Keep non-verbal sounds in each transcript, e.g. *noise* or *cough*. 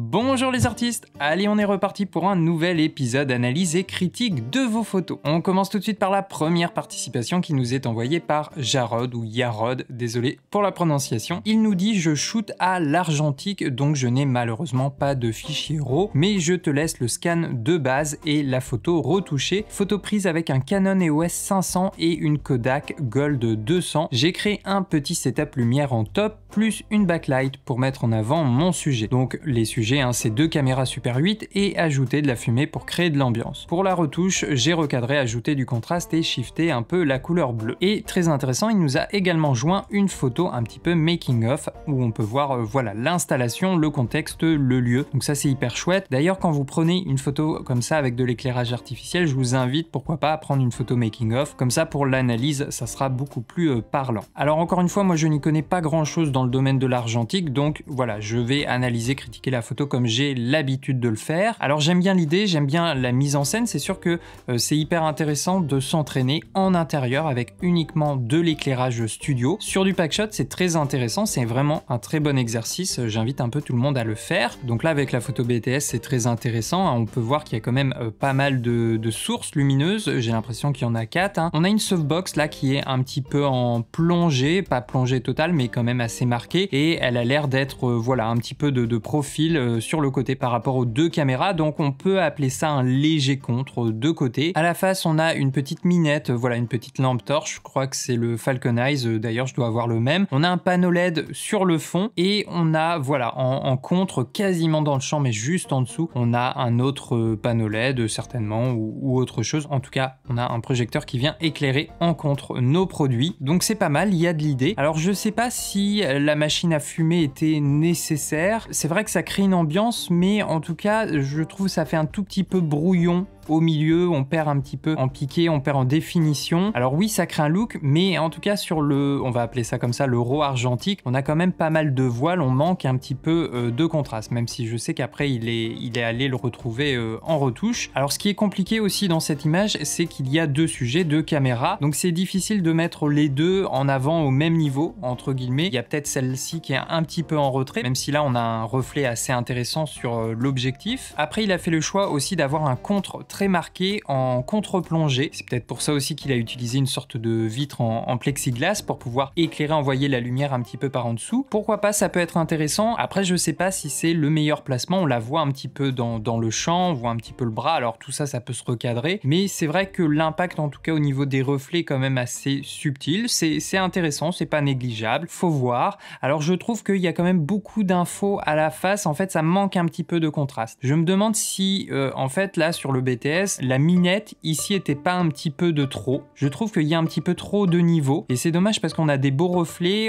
Bonjour les artistes Allez, on est reparti pour un nouvel épisode analyse et critique de vos photos. On commence tout de suite par la première participation qui nous est envoyée par Jarod ou Yarod, désolé pour la prononciation. Il nous dit « Je shoot à l'argentique, donc je n'ai malheureusement pas de fichier RAW, mais je te laisse le scan de base et la photo retouchée. Photo prise avec un Canon EOS 500 et une Kodak Gold 200. J'ai créé un petit setup lumière en top, plus une backlight pour mettre en avant mon sujet. Donc les sujets j'ai hein, ces deux caméras Super 8 et ajouter de la fumée pour créer de l'ambiance. Pour la retouche, j'ai recadré, ajouté du contraste et shifté un peu la couleur bleue. Et très intéressant, il nous a également joint une photo un petit peu making of où on peut voir euh, voilà l'installation, le contexte, le lieu. Donc ça c'est hyper chouette. D'ailleurs quand vous prenez une photo comme ça avec de l'éclairage artificiel, je vous invite pourquoi pas à prendre une photo making of. Comme ça pour l'analyse, ça sera beaucoup plus euh, parlant. Alors encore une fois, moi je n'y connais pas grand chose dans le domaine de l'argentique, donc voilà, je vais analyser, critiquer la photo comme j'ai l'habitude de le faire. Alors j'aime bien l'idée, j'aime bien la mise en scène, c'est sûr que euh, c'est hyper intéressant de s'entraîner en intérieur avec uniquement de l'éclairage studio. Sur du pack shot, c'est très intéressant, c'est vraiment un très bon exercice, j'invite un peu tout le monde à le faire. Donc là avec la photo BTS, c'est très intéressant, hein. on peut voir qu'il y a quand même euh, pas mal de, sources lumineuses, j'ai l'impression qu'il y en a 4. Hein. On a une softbox là qui est un petit peu en plongée, pas plongée totale mais quand même assez marquée et elle a l'air d'être euh, voilà un petit peu de profil euh, sur le côté par rapport aux deux caméras, donc on peut appeler ça un léger contre aux deux côtés. À la face, on a une petite minette, voilà une petite lampe torche, je crois que c'est le Falcon Eyes, euh, d'ailleurs je dois avoir le même. On a un panneau LED sur le fond et on a, voilà, en, contre, quasiment dans le champ, mais juste en dessous, on a un autre euh, panneau LED certainement ou, autre chose. En tout cas, on a un projecteur qui vient éclairer en contre nos produits. Donc c'est pas mal, il y a de l'idée. Alors je sais pas si la machine à fumer était nécessaire. C'est vrai que ça crée ambiance, mais en tout cas, je trouve ça fait un tout petit peu brouillon au milieu, on perd un petit peu en piqué, on perd en définition. Alors oui, ça crée un look, mais en tout cas sur le, on va appeler ça comme ça, le raw argentique, on a quand même pas mal de voiles, on manque un petit peu euh, de contraste, même si je sais qu'après il est, il est allé le retrouver euh, en retouche. Alors ce qui est compliqué aussi dans cette image, c'est qu'il y a deux sujets, deux caméras, donc c'est difficile de mettre les deux en avant au même niveau, entre guillemets. Il y a peut-être celle-ci qui est un petit peu en retrait, même si là on a un reflet assez intéressant sur euh, l'objectif. Après il a fait le choix aussi d'avoir un contre très marqué en contre-plongée. C'est peut-être pour ça aussi qu'il a utilisé une sorte de vitre en, plexiglas pour pouvoir éclairer, envoyer la lumière un petit peu par en dessous. Pourquoi pas, ça peut être intéressant. Après, je sais pas si c'est le meilleur placement. On la voit un petit peu dans, le champ, on voit un petit peu le bras. Alors tout ça, ça peut se recadrer. Mais c'est vrai que l'impact, en tout cas au niveau des reflets, quand même assez subtil. C'est intéressant, c'est pas négligeable. Faut voir. Alors je trouve qu'il y a quand même beaucoup d'infos à la face. En fait, ça manque un petit peu de contraste. Je me demande si, euh, en fait, là, sur le BT la minette ici était pas un petit peu de trop. Je trouve qu'il y a un petit peu trop de niveau et c'est dommage parce qu'on a des beaux reflets,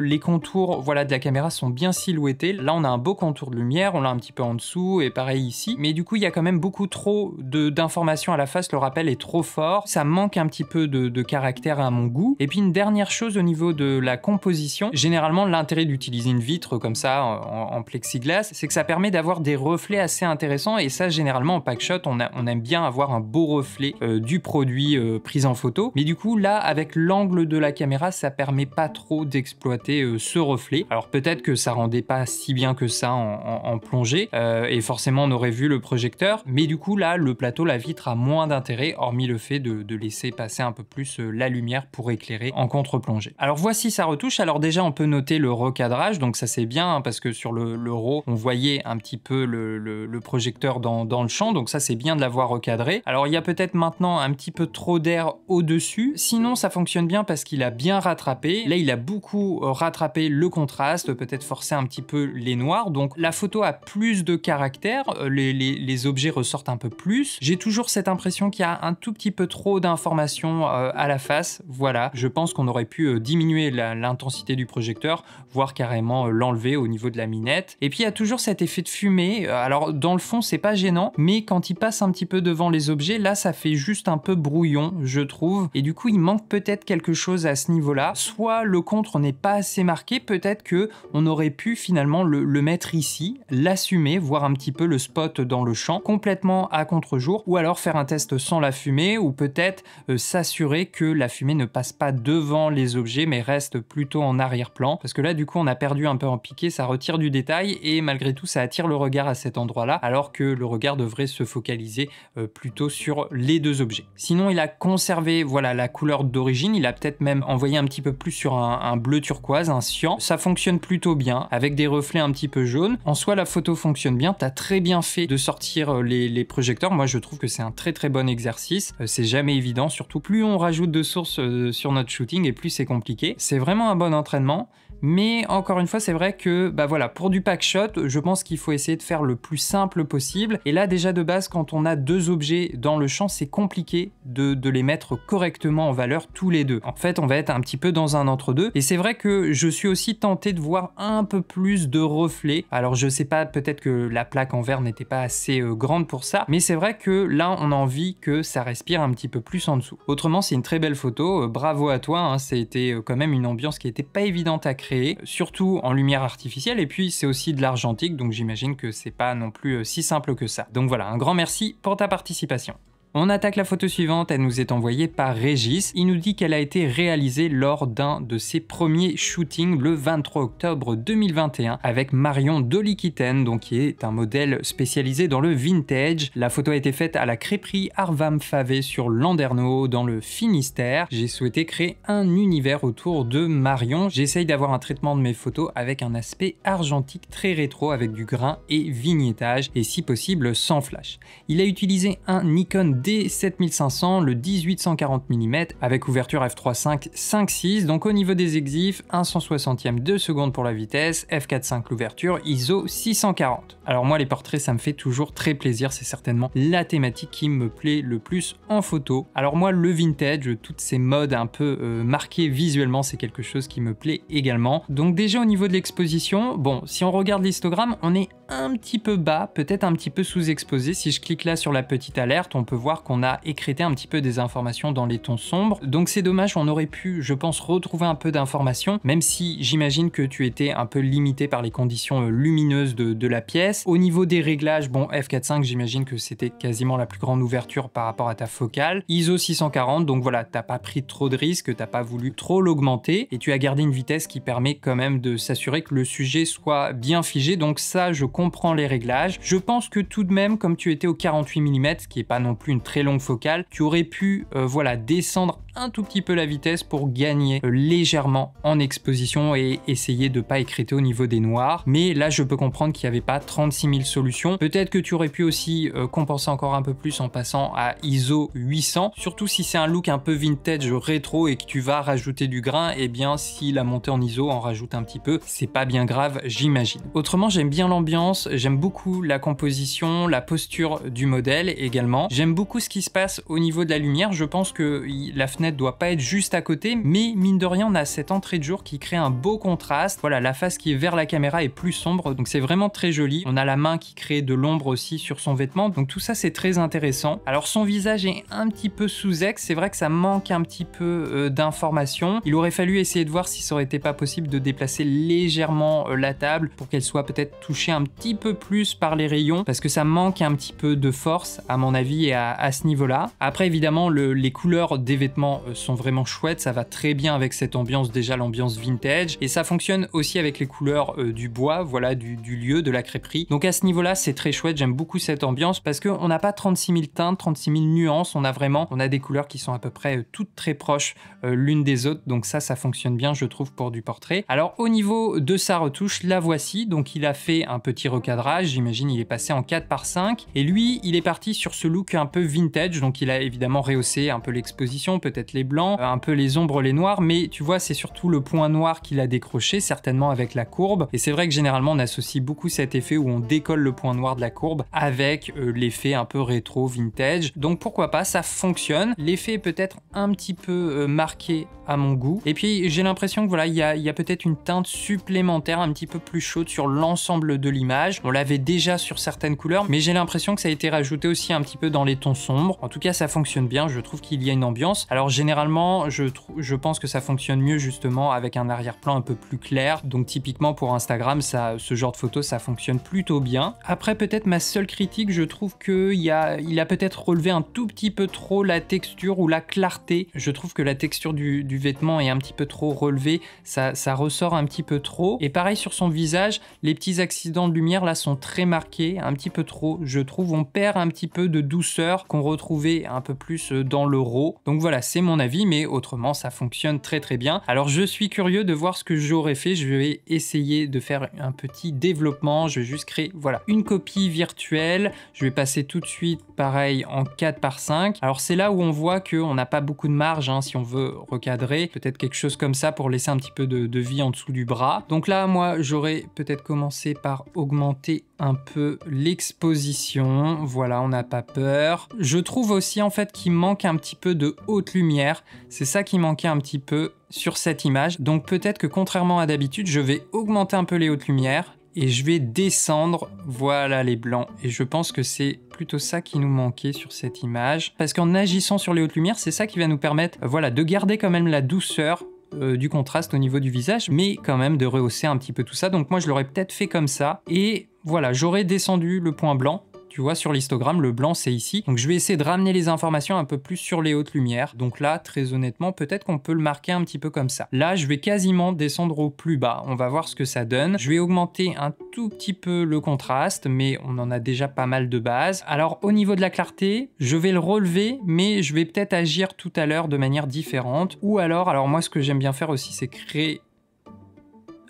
les contours voilà, de la caméra sont bien silhouettés. Là on a un beau contour de lumière, on l'a un petit peu en dessous et pareil ici. Mais du coup il y a quand même beaucoup trop d'informations à la face, le rappel est trop fort, ça manque un petit peu de, caractère à mon goût. Et puis une dernière chose au niveau de la composition, généralement l'intérêt d'utiliser une vitre comme ça en, plexiglas, c'est que ça permet d'avoir des reflets assez intéressants et ça généralement en pack shot on a bien avoir un beau reflet euh, du produit euh, pris en photo. Mais du coup, là, avec l'angle de la caméra, ça permet pas trop d'exploiter euh, ce reflet. Alors peut-être que ça rendait pas si bien que ça en, plongée, et forcément on aurait vu le projecteur. Mais du coup, là, le plateau, la vitre a moins d'intérêt, hormis le fait de, laisser passer un peu plus la lumière pour éclairer en contre-plongée. Alors voici sa retouche. Alors déjà, on peut noter le recadrage, donc ça c'est bien, hein, parce que sur le, RAW, on voyait un petit peu le, projecteur dans, dans le champ, donc ça c'est bien de l'avoir recadrer. Alors il y a peut-être maintenant un petit peu trop d'air au-dessus, sinon ça fonctionne bien parce qu'il a bien rattrapé. Là il a beaucoup euh, rattrapé le contraste, peut-être forcé un petit peu les noirs, donc la photo a plus de caractère, euh, les, objets ressortent un peu plus. J'ai toujours cette impression qu'il y a un tout petit peu trop d'informations euh, à la face, voilà. Je pense qu'on aurait pu diminuer l'intensité du projecteur, voire carrément l'enlever au niveau de la minette. Et puis il y a toujours cet effet de fumée, alors dans le fond c'est pas gênant, mais quand il passe un petit peu devant les objets, là ça fait juste un peu brouillon, je trouve. Et du coup, il manque peut-être quelque chose à ce niveau-là. Soit le contre n'est pas assez marqué, peut-être que on aurait pu finalement le, mettre ici, l'assumer, voir un petit peu le spot dans le champ, complètement à contre-jour, ou alors faire un test sans la fumée, ou peut-être euh, s'assurer que la fumée ne passe pas devant les objets, mais reste plutôt en arrière-plan. Parce que là, du coup, on a perdu un peu en piqué, ça retire du détail, et malgré tout, ça attire le regard à cet endroit-là, alors que le regard devrait se focaliser euh, plutôt sur les deux objets. Sinon, il a conservé voilà la couleur d'origine, il a peut-être même envoyé un petit peu plus sur un, bleu turquoise, un cyan. Ça fonctionne plutôt bien, avec des reflets un petit peu jaunes. En soi, la photo fonctionne bien, Tu as très bien fait de sortir euh, les, les projecteurs. Moi, je trouve que c'est un très très bon exercice. Euh, c'est jamais évident, surtout plus on rajoute de sources sur notre shooting et plus c'est compliqué. C'est vraiment un bon entraînement. Mais encore une fois, c'est vrai que bah voilà, pour du pack shot, je pense qu'il faut essayer de faire le plus simple possible. Et là, déjà de base, quand on a deux objets dans le champ, c'est compliqué de, les mettre correctement en valeur tous les deux. En fait, on va être un petit peu dans un entre-deux. Et c'est vrai que je suis aussi tenté de voir un peu plus de reflets. Alors, je sais pas, peut-être que la plaque en verre n'était pas assez euh, grande pour ça, mais c'est vrai que là, on a envie que ça respire un petit peu plus en dessous. Autrement, c'est une très belle photo. Euh, bravo à toi. Hein, C'était euh, quand même une ambiance qui n'était pas évidente à créer et surtout en lumière artificielle, et puis c'est aussi de l'argentique, donc j'imagine que c'est pas non plus euh, si simple que ça. Donc voilà, un grand merci pour ta participation. On attaque la photo suivante, elle nous est envoyée par Régis. Il nous dit qu'elle a été réalisée lors d'un de ses premiers shootings le 23 octobre 2021 avec Marion Dolikiten, donc qui est un modèle spécialisé dans le vintage. La photo a été faite à la Créperie Arvam Favé sur Landerneau dans le Finistère. J'ai souhaité créer un univers autour de Marion. J'essaye d'avoir un traitement de mes photos avec un aspect argentique très rétro avec du grain et vignettage et si possible sans flash. Il a utilisé un Nikon D7500, le 1840 mm avec ouverture f3.5 5.6, donc au niveau des exifs, 1 160e de seconde pour la vitesse, f4.5 l'ouverture, ISO 640. Alors moi les portraits ça me fait toujours très plaisir, c'est certainement la thématique qui me plaît le plus en photo. Alors moi le vintage, toutes ces modes un peu marqués euh, marquées visuellement, c'est quelque chose qui me plaît également. Donc déjà au niveau de l'exposition, bon si on regarde l'histogramme, on est un petit peu bas, peut-être un petit peu sous-exposé. Si je clique là sur la petite alerte, on peut voir qu'on a écrété un petit peu des informations dans les tons sombres. Donc c'est dommage, on aurait pu, je pense, retrouver un peu d'informations, même si j'imagine que tu étais un peu limité par les conditions euh, lumineuses de, la pièce. Au niveau des réglages, bon, f4.5, j'imagine que c'était quasiment la plus grande ouverture par rapport à ta focale. ISO 640, donc voilà, t'as pas pris trop de risques, t'as pas voulu trop l'augmenter, et tu as gardé une vitesse qui permet quand même de s'assurer que le sujet soit bien figé, donc ça, je prend les réglages. Je pense que tout de même, comme tu étais au 48 mm, ce qui n'est pas non plus une très longue focale, tu aurais pu euh, voilà, descendre un tout petit peu la vitesse pour gagner euh, légèrement en exposition et essayer de pas écréter au niveau des noirs. Mais là, je peux comprendre qu'il n'y avait pas 36 000 solutions. Peut-être que tu aurais pu aussi euh, compenser encore un peu plus en passant à ISO 800. Surtout si c'est un look un peu vintage, rétro et que tu vas rajouter du grain, et eh bien si la montée en ISO en rajoute un petit peu, c'est pas bien grave, j'imagine. Autrement, j'aime bien l'ambiance J'aime beaucoup la composition, la posture du modèle également. J'aime beaucoup ce qui se passe au niveau de la lumière. Je pense que la fenêtre doit pas être juste à côté, mais mine de rien, on a cette entrée de jour qui crée un beau contraste. Voilà, la face qui est vers la caméra est plus sombre, donc c'est vraiment très joli. On a la main qui crée de l'ombre aussi sur son vêtement, donc tout ça c'est très intéressant. Alors son visage est un petit peu sous ex, c'est vrai que ça manque un petit peu euh, d'informations. Il aurait fallu essayer de voir si ça aurait été pas possible de déplacer légèrement euh, la table pour qu'elle soit peut-être touchée un petit petit peu plus par les rayons parce que ça manque un petit peu de force à mon avis et à, ce niveau-là. Après évidemment les couleurs des vêtements euh, sont vraiment chouettes, ça va très bien avec cette ambiance déjà l'ambiance vintage et ça fonctionne aussi avec les couleurs euh, du bois, voilà du, lieu, de la crêperie. Donc à ce niveau-là c'est très chouette, j'aime beaucoup cette ambiance parce qu'on n'a pas 36 000 teintes, 36 000 nuances, on a vraiment on a des couleurs qui sont à peu près euh, toutes très proches l'une des autres donc ça ça fonctionne bien je trouve pour du portrait. Alors au niveau de sa retouche la voici donc il a fait un petit recadrage, j'imagine il est passé en 4 par 5 et lui, il est parti sur ce look un peu vintage, donc il a évidemment rehaussé un peu l'exposition, peut-être les blancs, un peu les ombres, les noirs, mais tu vois, c'est surtout le point noir qu'il a décroché, certainement avec la courbe. Et c'est vrai que généralement, on associe beaucoup cet effet où on décolle le point noir de la courbe avec euh, l'effet un peu rétro, vintage. Donc pourquoi pas, ça fonctionne. L'effet peut-être un petit peu euh, marqué à mon goût. Et puis j'ai l'impression que voilà, il y a peut-être une teinte supplémentaire un petit peu plus chaude sur l'ensemble de l'image on l'avait déjà sur certaines couleurs, mais j'ai l'impression que ça a été rajouté aussi un petit peu dans les tons sombres. En tout cas, ça fonctionne bien. Je trouve qu'il y a une ambiance. Alors généralement, je, pense que ça fonctionne mieux justement avec un arrière-plan un peu plus clair. Donc typiquement pour Instagram, ce genre de photo, ça fonctionne plutôt bien. Après, peut-être ma seule critique, je trouve qu'il a, il a peut-être relevé un tout petit peu trop la texture ou la clarté. Je trouve que la texture du, vêtement est un petit peu trop relevée. Ça, ressort un petit peu trop. Et pareil sur son visage, les petits accidents de là sont très marquées, un petit peu trop, je trouve. On perd un petit peu de douceur qu'on retrouvait un peu plus euh, dans le raw. Donc voilà, c'est mon avis, mais autrement, ça fonctionne très très bien. Alors je suis curieux de voir ce que j'aurais fait. Je vais essayer de faire un petit développement. Je vais juste créer, voilà, une copie virtuelle. Je vais passer tout de suite, pareil, en 4 par 5. Alors c'est là où on voit que on n'a pas beaucoup de marge hein, si on veut recadrer. Peut-être quelque chose comme ça pour laisser un petit peu de, de vie en dessous du bras. Donc là, moi, j'aurais peut-être commencé par augmenter augmenter un peu l'exposition. Voilà, on n'a pas peur. Je trouve aussi en fait qu'il manque un petit peu de haute lumière. C'est ça qui manquait un petit peu sur cette image. Donc peut-être que contrairement à d'habitude, je vais augmenter un peu les hautes lumières et je vais descendre, voilà les blancs. Et je pense que c'est plutôt ça qui nous manquait sur cette image. Parce qu'en agissant sur les hautes lumières, c'est ça qui va nous permettre voilà, de garder quand même la douceur euh, du contraste au niveau du visage, mais quand même de rehausser un petit peu tout ça. Donc moi, je l'aurais peut-être fait comme ça. Et voilà, j'aurais descendu le point blanc tu vois, sur l'histogramme, le blanc, c'est ici. Donc je vais essayer de ramener les informations un peu plus sur les hautes lumières. Donc là, très honnêtement, peut-être qu'on peut le marquer un petit peu comme ça. Là, je vais quasiment descendre au plus bas. On va voir ce que ça donne. Je vais augmenter un tout petit peu le contraste, mais on en a déjà pas mal de base. Alors au niveau de la clarté, je vais le relever, mais je vais peut-être agir tout à l'heure de manière différente. Ou alors, alors moi, ce que j'aime bien faire aussi, c'est créer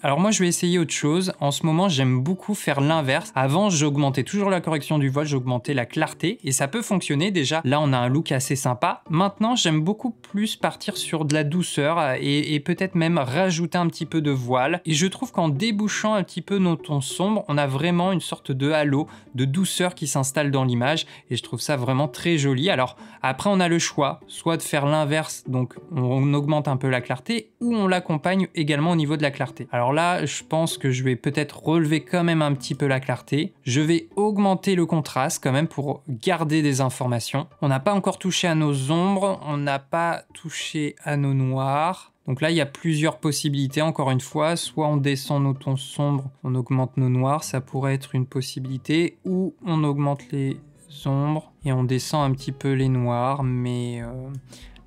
alors moi, je vais essayer autre chose. En ce moment, j'aime beaucoup faire l'inverse. Avant, j'augmentais toujours la correction du voile, j'augmentais la clarté et ça peut fonctionner déjà. Là, on a un look assez sympa. Maintenant, j'aime beaucoup plus partir sur de la douceur euh, et, peut-être même rajouter un petit peu de voile. Et je trouve qu'en débouchant un petit peu nos tons sombres, on a vraiment une sorte de halo, de douceur qui s'installe dans l'image et je trouve ça vraiment très joli. Alors après, on a le choix, soit de faire l'inverse, donc on augmente un peu la clarté ou on l'accompagne également au niveau de la clarté. Alors là, je pense que je vais peut-être relever quand même un petit peu la clarté. Je vais augmenter le contraste quand même pour garder des informations. On n'a pas encore touché à nos ombres, on n'a pas touché à nos noirs. Donc là, il y a plusieurs possibilités, encore une fois. Soit on descend nos tons sombres, on augmente nos noirs, ça pourrait être une possibilité, ou on augmente les ombres et on descend un petit peu les noirs, mais euh,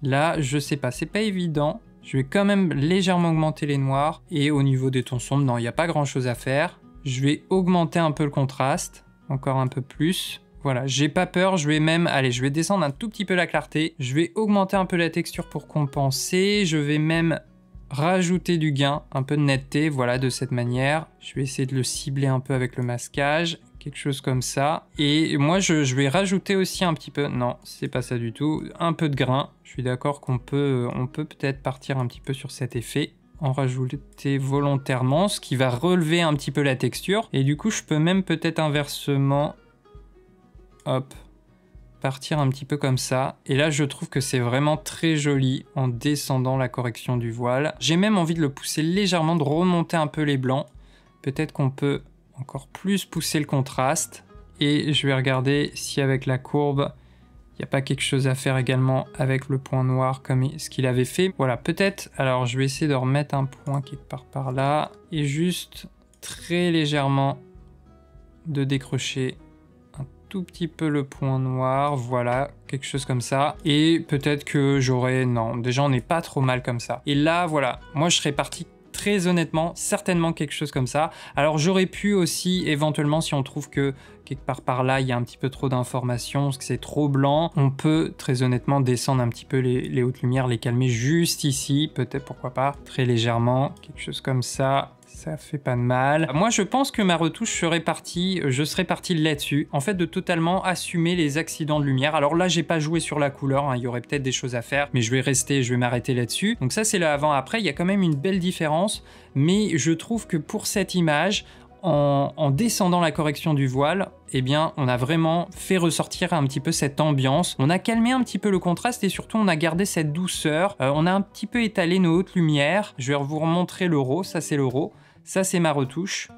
là, je sais pas, c'est pas évident. Je vais quand même légèrement augmenter les noirs. Et au niveau des tons sombres, non, il n'y a pas grand chose à faire. Je vais augmenter un peu le contraste, encore un peu plus. Voilà, j'ai pas peur, je vais même, allez, je vais descendre un tout petit peu la clarté, je vais augmenter un peu la texture pour compenser, je vais même rajouter du gain, un peu de netteté, voilà, de cette manière. Je vais essayer de le cibler un peu avec le masquage quelque chose comme ça. Et moi, je, vais rajouter aussi un petit peu, non, c'est pas ça du tout, un peu de grain. Je suis d'accord qu'on peut on peut peut-être partir un petit peu sur cet effet en rajouter volontairement, ce qui va relever un petit peu la texture. Et du coup, je peux même peut-être inversement, hop, partir un petit peu comme ça. Et là, je trouve que c'est vraiment très joli en descendant la correction du voile. J'ai même envie de le pousser légèrement, de remonter un peu les blancs. Peut-être qu'on peut encore plus pousser le contraste et je vais regarder si avec la courbe il n'y a pas quelque chose à faire également avec le point noir comme ce qu'il avait fait. Voilà, peut-être. Alors, je vais essayer de remettre un point qui part par là. Et juste très légèrement de décrocher un tout petit peu le point noir. Voilà, quelque chose comme ça. Et peut-être que j'aurais... Non, déjà, on n'est pas trop mal comme ça. Et là, voilà, moi, je serais parti très honnêtement, certainement quelque chose comme ça. Alors j'aurais pu aussi, éventuellement, si on trouve que quelque part par là, il y a un petit peu trop d'informations, que c'est trop blanc, on peut très honnêtement descendre un petit peu les, les hautes lumières, les calmer juste ici, peut-être pourquoi pas, très légèrement, quelque chose comme ça, ça fait pas de mal. Moi, je pense que ma retouche serait partie, euh, je serais parti là-dessus. En fait, de totalement assumer les accidents de lumière. Alors là, j'ai pas joué sur la couleur, hein. il y aurait peut-être des choses à faire, mais je vais rester, je vais m'arrêter là-dessus. Donc ça, c'est le avant-après, il y a quand même une belle différence, mais je trouve que pour cette image, en, descendant la correction du voile, eh bien, on a vraiment fait ressortir un petit peu cette ambiance. On a calmé un petit peu le contraste et surtout, on a gardé cette douceur. Euh, on a un petit peu étalé nos hautes lumières. Je vais vous remontrer l'euro, ça c'est l'euro ça c'est ma retouche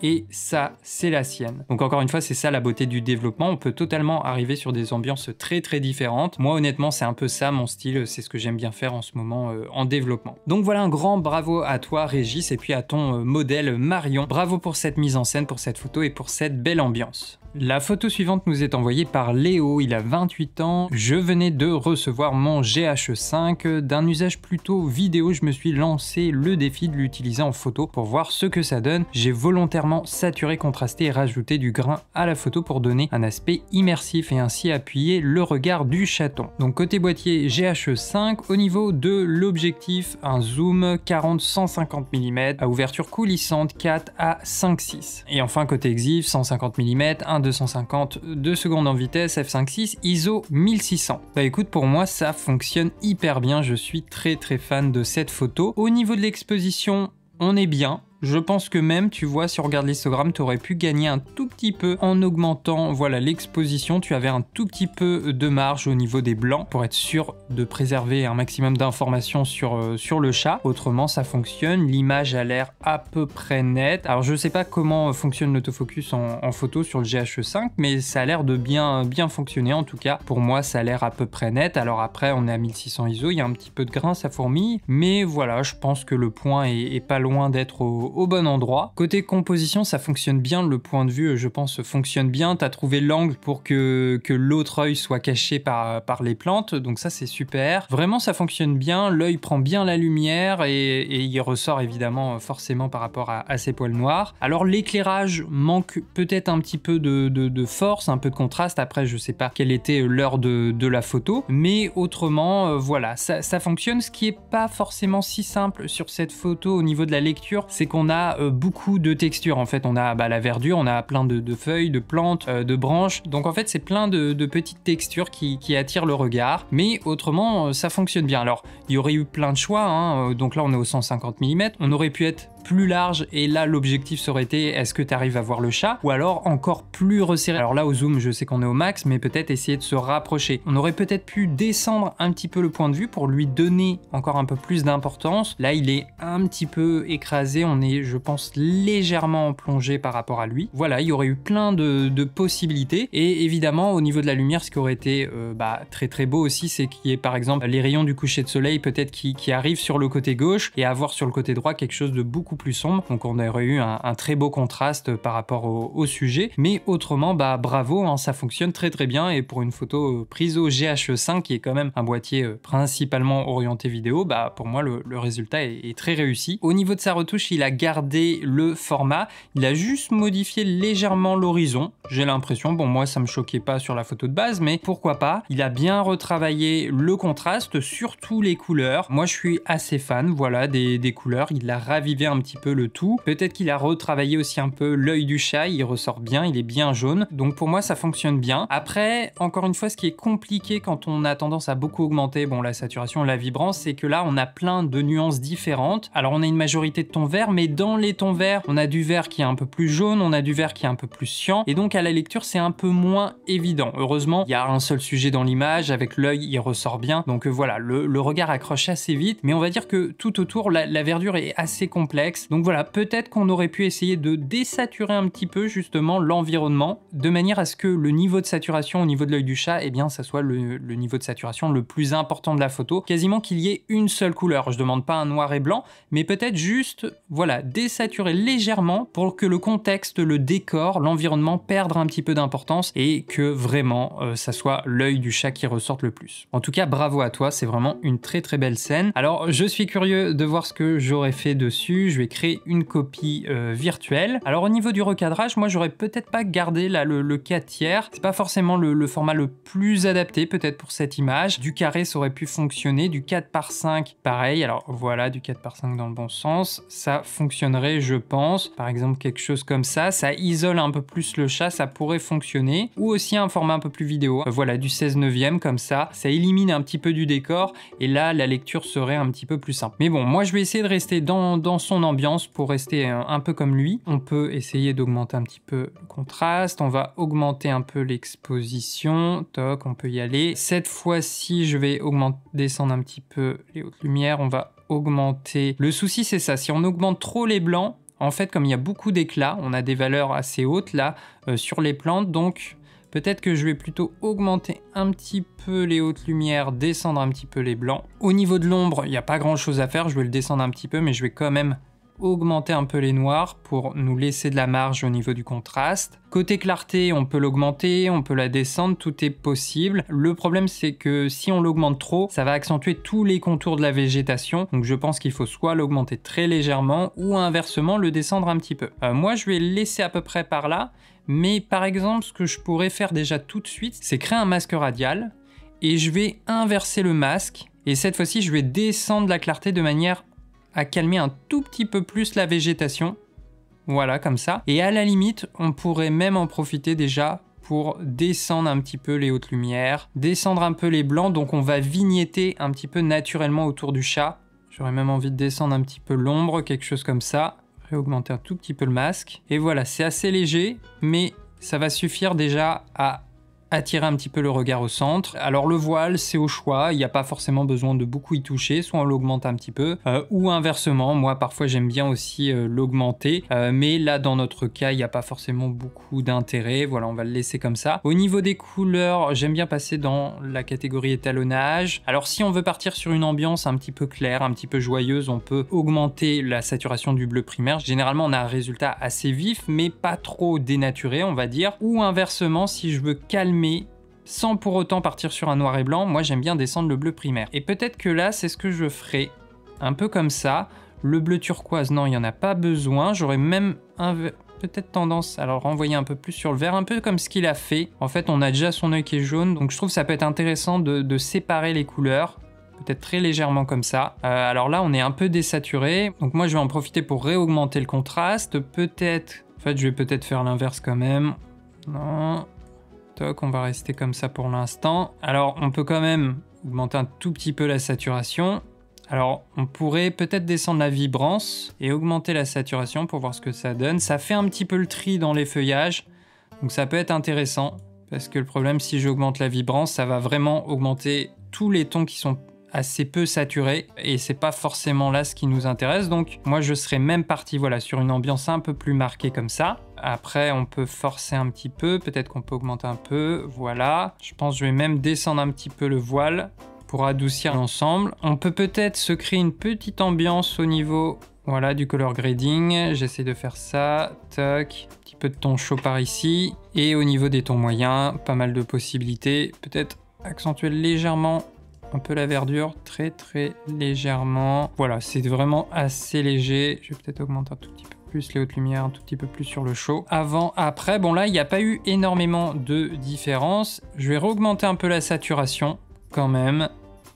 et ça c'est la sienne. Donc encore une fois, c'est ça la beauté du développement, on peut totalement arriver sur des ambiances très très différentes. Moi honnêtement, c'est un peu ça mon style, c'est ce que j'aime bien faire en ce moment euh, en développement. Donc voilà un grand bravo à toi Régis et puis à ton euh, modèle Marion. Bravo pour cette mise en scène, pour cette photo et pour cette belle ambiance. La photo suivante nous est envoyée par Léo, il a 28 ans. Je venais de recevoir mon GH5. D'un usage plutôt vidéo, je me suis lancé le défi de l'utiliser en photo pour voir ce que ça donne. J'ai volontairement saturé, contrasté et rajouté du grain à la photo pour donner un aspect immersif et ainsi appuyer le regard du chaton. Donc côté boîtier GH5, au niveau de l'objectif, un zoom 40-150 mm à ouverture coulissante 4 à 5.6. Et enfin côté exif, 150 mm, un 250 2 secondes en vitesse, F5.6, ISO 1600. Bah écoute, pour moi, ça fonctionne hyper bien. Je suis très très fan de cette photo. Au niveau de l'exposition, on est bien. Je pense que même, tu vois, si on regarde l'histogramme, tu aurais pu gagner un tout petit peu en augmentant voilà l'exposition. Tu avais un tout petit peu de marge au niveau des blancs pour être sûr de préserver un maximum d'informations sur, euh, sur le chat. Autrement, ça fonctionne. L'image a l'air à peu près nette. Alors, je ne sais pas comment fonctionne l'autofocus en, photo sur le GH5, mais ça a l'air de bien, bien fonctionner. En tout cas, pour moi, ça a l'air à peu près net. Alors après, on est à 1600 ISO, il y a un petit peu de grain, ça fourmille. Mais voilà, je pense que le point est, est pas loin d'être au au bon endroit. Côté composition, ça fonctionne bien, le point de vue, je pense, fonctionne bien. Tu as trouvé l'angle pour que, que l'autre œil soit caché par, par les plantes, donc ça c'est super. Vraiment, ça fonctionne bien, l'œil prend bien la lumière et, il ressort évidemment euh, forcément par rapport à, ses poils noirs. Alors l'éclairage manque peut-être un petit peu de, force, un peu de contraste. Après, je sais pas quelle était l'heure de, de, la photo, mais autrement, euh, voilà, ça, ça fonctionne. Ce qui est pas forcément si simple sur cette photo au niveau de la lecture, c'est qu'on a euh, beaucoup de textures. En fait, on a bah, la verdure, on a plein de, feuilles, de plantes, euh, de branches. Donc en fait, c'est plein de, petites textures qui, attirent le regard. Mais autrement, euh, ça fonctionne bien. Alors, il y aurait eu plein de choix. Hein. Donc là, on est au 150 mm. On aurait pu être plus large et là l'objectif serait été est-ce que tu arrives à voir le chat ou alors encore plus resserré. Alors là au zoom je sais qu'on est au max mais peut-être essayer de se rapprocher. On aurait peut-être pu descendre un petit peu le point de vue pour lui donner encore un peu plus d'importance. Là il est un petit peu écrasé, on est je pense légèrement plongé par rapport à lui. Voilà il y aurait eu plein de, possibilités et évidemment au niveau de la lumière ce qui aurait été euh, bah, très très beau aussi c'est qu'il y ait par exemple les rayons du coucher de soleil peut-être qui, qui arrivent sur le côté gauche et avoir sur le côté droit quelque chose de beaucoup plus plus sombre. Donc on aurait eu un, très beau contraste par rapport au, sujet. Mais autrement, bah bravo, hein, ça fonctionne très très bien. Et pour une photo euh, prise au GH5, qui est quand même un boîtier euh, principalement orienté vidéo, bah pour moi le, résultat est, très réussi. Au niveau de sa retouche, il a gardé le format. Il a juste modifié légèrement l'horizon. J'ai l'impression, bon moi ça me choquait pas sur la photo de base, mais pourquoi pas. Il a bien retravaillé le contraste surtout les couleurs. Moi je suis assez fan, voilà, des, des couleurs. Il a ravivé un petit peu le tout. Peut-être qu'il a retravaillé aussi un peu l'œil du chat, il ressort bien, il est bien jaune. Donc pour moi, ça fonctionne bien. Après, encore une fois, ce qui est compliqué quand on a tendance à beaucoup augmenter, bon, la saturation, la vibrance, c'est que là, on a plein de nuances différentes. Alors on a une majorité de tons verts, mais dans les tons verts, on a du vert qui est un peu plus jaune, on a du vert qui est un peu plus cyan. Et donc à la lecture, c'est un peu moins évident. Heureusement, il y a un seul sujet dans l'image, avec l'œil, il ressort bien. Donc euh, voilà, le, regard accroche assez vite. Mais on va dire que tout autour, la verdure est assez complexe donc voilà, peut-être qu'on aurait pu essayer de désaturer un petit peu justement l'environnement, de manière à ce que le niveau de saturation au niveau de l'œil du chat, eh bien ça soit le, niveau de saturation le plus important de la photo, quasiment qu'il y ait une seule couleur. Je demande pas un noir et blanc, mais peut-être juste, voilà, désaturer légèrement pour que le contexte, le décor, l'environnement perdre un petit peu d'importance et que vraiment euh, ça soit l'œil du chat qui ressorte le plus. En tout cas, bravo à toi, c'est vraiment une très très belle scène. Alors je suis curieux de voir ce que j'aurais fait dessus, je vais créer une copie euh, virtuelle. Alors au niveau du recadrage, moi j'aurais peut-être pas gardé là le, 4 tiers. C'est pas forcément le, format le plus adapté peut-être pour cette image. Du carré ça aurait pu fonctionner, du 4 par 5 pareil. Alors voilà du 4 par 5 dans le bon sens, ça fonctionnerait je pense. Par exemple quelque chose comme ça, ça isole un peu plus le chat, ça pourrait fonctionner. Ou aussi un format un peu plus vidéo. Euh, voilà du 16 neuvième comme ça, ça élimine un petit peu du décor et là la lecture serait un petit peu plus simple. Mais bon, moi je vais essayer de rester dans, dans son ambiance pour rester un, peu comme lui. On peut essayer d'augmenter un petit peu le contraste, on va augmenter un peu l'exposition, toc, on peut y aller. Cette fois-ci, je vais augmenter, descendre un petit peu les hautes lumières, on va augmenter. Le souci, c'est ça, si on augmente trop les blancs, en fait, comme il y a beaucoup d'éclats, on a des valeurs assez hautes là euh, sur les plantes, donc Peut-être que je vais plutôt augmenter un petit peu les hautes lumières, descendre un petit peu les blancs. Au niveau de l'ombre, il n'y a pas grand chose à faire, je vais le descendre un petit peu, mais je vais quand même augmenter un peu les noirs pour nous laisser de la marge au niveau du contraste. Côté clarté, on peut l'augmenter, on peut la descendre, tout est possible. Le problème c'est que si on l'augmente trop, ça va accentuer tous les contours de la végétation. Donc je pense qu'il faut soit l'augmenter très légèrement ou inversement le descendre un petit peu. Euh, moi je vais laisser à peu près par là. Mais par exemple, ce que je pourrais faire déjà tout de suite, c'est créer un masque radial et je vais inverser le masque et cette fois-ci, je vais descendre la clarté de manière calmer un tout petit peu plus la végétation. Voilà, comme ça. Et à la limite, on pourrait même en profiter déjà pour descendre un petit peu les hautes lumières, descendre un peu les blancs, donc on va vignetter un petit peu naturellement autour du chat. J'aurais même envie de descendre un petit peu l'ombre, quelque chose comme ça. Réaugmenter un tout petit peu le masque. Et voilà, c'est assez léger, mais ça va suffire déjà à attirer un petit peu le regard au centre. Alors le voile, c'est au choix, il n'y a pas forcément besoin de beaucoup y toucher, soit on l'augmente un petit peu, euh, ou inversement, moi parfois j'aime bien aussi euh, l'augmenter, euh, mais là dans notre cas, il n'y a pas forcément beaucoup d'intérêt, voilà, on va le laisser comme ça. Au niveau des couleurs, j'aime bien passer dans la catégorie étalonnage. Alors si on veut partir sur une ambiance un petit peu claire, un petit peu joyeuse, on peut augmenter la saturation du bleu primaire. Généralement, on a un résultat assez vif, mais pas trop dénaturé, on va dire, ou inversement, si je veux calmer mais sans pour autant partir sur un noir et blanc, moi j'aime bien descendre le bleu primaire. Et peut-être que là, c'est ce que je ferai, un peu comme ça. Le bleu turquoise, non, il n'y en a pas besoin. J'aurais même peut-être tendance à le renvoyer un peu plus sur le vert, un peu comme ce qu'il a fait. En fait, on a déjà son œil qui est jaune, donc je trouve ça peut être intéressant de, séparer les couleurs peut-être très légèrement comme ça. Euh, alors là, on est un peu désaturé, donc moi je vais en profiter pour réaugmenter le contraste, peut-être... En fait, je vais peut-être faire l'inverse quand même. Non, on va rester comme ça pour l'instant. Alors on peut quand même augmenter un tout petit peu la saturation. Alors on pourrait peut-être descendre la vibrance et augmenter la saturation pour voir ce que ça donne. Ça fait un petit peu le tri dans les feuillages, donc ça peut être intéressant. Parce que le problème, si j'augmente la vibrance, ça va vraiment augmenter tous les tons qui sont assez peu saturés et c'est pas forcément là ce qui nous intéresse donc moi je serais même parti voilà sur une ambiance un peu plus marquée comme ça après, on peut forcer un petit peu, peut-être qu'on peut augmenter un peu, voilà. Je pense que je vais même descendre un petit peu le voile pour adoucir l'ensemble. On peut peut-être se créer une petite ambiance au niveau voilà, du color grading. J'essaie de faire ça, Toc. un petit peu de ton chaud par ici. Et au niveau des tons moyens, pas mal de possibilités. Peut-être accentuer légèrement un peu la verdure, très très légèrement. Voilà, c'est vraiment assez léger. Je vais peut-être augmenter un tout petit peu plus les hautes lumières, un tout petit peu plus sur le chaud. Avant, après, bon là, il n'y a pas eu énormément de différence. Je vais augmenter un peu la saturation quand même.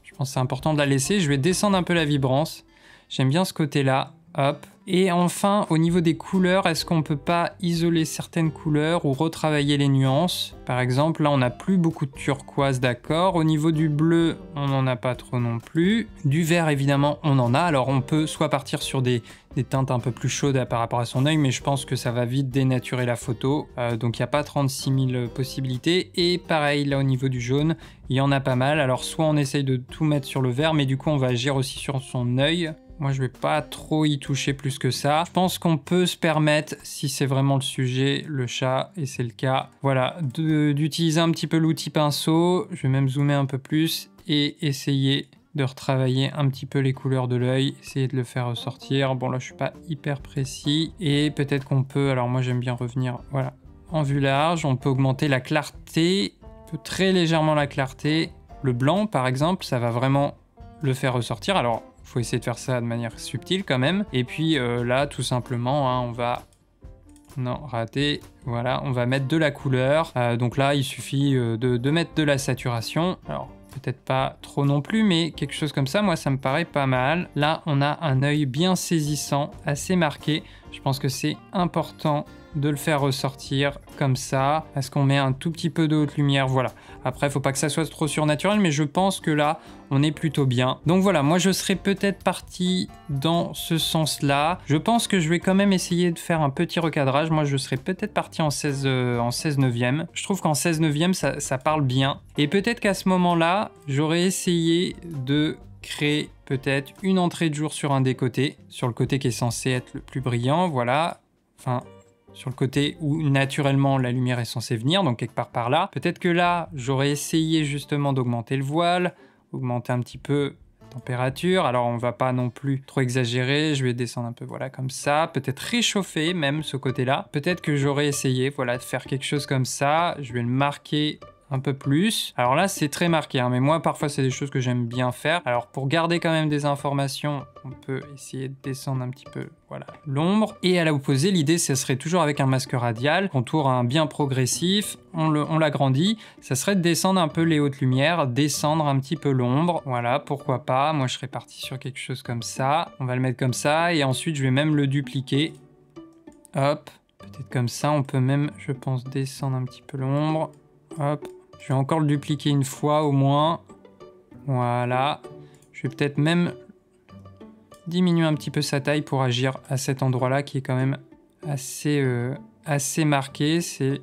Je pense que c'est important de la laisser. Je vais descendre un peu la vibrance. J'aime bien ce côté-là. Hop. Et enfin, au niveau des couleurs, est-ce qu'on peut pas isoler certaines couleurs ou retravailler les nuances Par exemple, là, on n'a plus beaucoup de turquoise, d'accord. Au niveau du bleu, on n'en a pas trop non plus. Du vert, évidemment, on en a. Alors, on peut soit partir sur des des teintes un peu plus chaudes par rapport à son œil, mais je pense que ça va vite dénaturer la photo. Euh, donc il n'y a pas 36 000 possibilités. Et pareil, là au niveau du jaune, il y en a pas mal. Alors soit on essaye de tout mettre sur le vert, mais du coup on va agir aussi sur son œil. Moi, je vais pas trop y toucher plus que ça. Je pense qu'on peut se permettre, si c'est vraiment le sujet, le chat, et c'est le cas, voilà, d'utiliser un petit peu l'outil pinceau. Je vais même zoomer un peu plus et essayer de retravailler un petit peu les couleurs de l'œil, essayer de le faire ressortir. Bon là je suis pas hyper précis et peut-être qu'on peut, alors moi j'aime bien revenir, voilà, en vue large, on peut augmenter la clarté, très légèrement la clarté. Le blanc par exemple, ça va vraiment le faire ressortir. Alors faut essayer de faire ça de manière subtile quand même. Et puis euh, là tout simplement, hein, on va non, raté. Voilà, on va mettre de la couleur. Euh, donc là, il suffit euh, de, de mettre de la saturation. Alors, peut-être pas trop non plus, mais quelque chose comme ça, moi, ça me paraît pas mal. Là, on a un œil bien saisissant, assez marqué. Je pense que c'est important de le faire ressortir comme ça. Est-ce qu'on met un tout petit peu de haute lumière Voilà. Après, faut pas que ça soit trop surnaturel, mais je pense que là, on est plutôt bien. Donc voilà, moi je serais peut-être parti dans ce sens-là. Je pense que je vais quand même essayer de faire un petit recadrage. Moi je serais peut-être parti en 16, euh, en neuvième. Je trouve qu'en 16 neuvième, ça, ça parle bien. Et peut-être qu'à ce moment-là, j'aurais essayé de créer peut-être une entrée de jour sur un des côtés, sur le côté qui est censé être le plus brillant, voilà. Enfin, sur le côté où naturellement la lumière est censée venir, donc quelque part par là. Peut-être que là, j'aurais essayé justement d'augmenter le voile, augmenter un petit peu la température. Alors on va pas non plus trop exagérer, je vais descendre un peu voilà comme ça, peut-être réchauffer même ce côté-là. Peut-être que j'aurais essayé voilà de faire quelque chose comme ça, je vais le marquer un peu plus. Alors là, c'est très marqué, hein, mais moi, parfois, c'est des choses que j'aime bien faire. Alors, pour garder quand même des informations, on peut essayer de descendre un petit peu voilà l'ombre. Et à l'opposé, l'idée, ce serait toujours avec un masque radial, contour un bien progressif, on l'agrandit, ça serait de descendre un peu les hautes lumières, descendre un petit peu l'ombre, voilà, pourquoi pas. Moi, je serais parti sur quelque chose comme ça. On va le mettre comme ça, et ensuite, je vais même le dupliquer. Hop, peut-être comme ça, on peut même, je pense, descendre un petit peu l'ombre. Hop, je vais encore le dupliquer une fois au moins. Voilà. Je vais peut-être même diminuer un petit peu sa taille pour agir à cet endroit-là qui est quand même assez, euh, assez marqué. C'est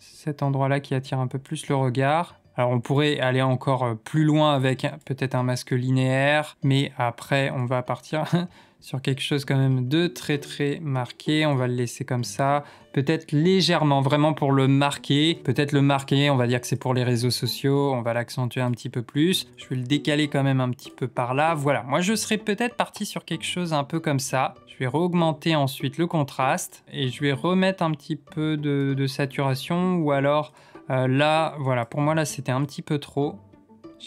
cet endroit-là qui attire un peu plus le regard. Alors on pourrait aller encore euh, plus loin avec hein, peut-être un masque linéaire, mais après on va partir *laughs* sur quelque chose quand même de très très marqué. On va le laisser comme ça. Peut-être légèrement, vraiment pour le marquer. Peut-être le marquer, on va dire que c'est pour les réseaux sociaux. On va l'accentuer un petit peu plus. Je vais le décaler quand même un petit peu par là. Voilà, moi je serais peut-être parti sur quelque chose un peu comme ça. Je vais augmenter ensuite le contraste et je vais remettre un petit peu de, saturation ou alors... Euh, là, voilà, pour moi là c'était un petit peu trop.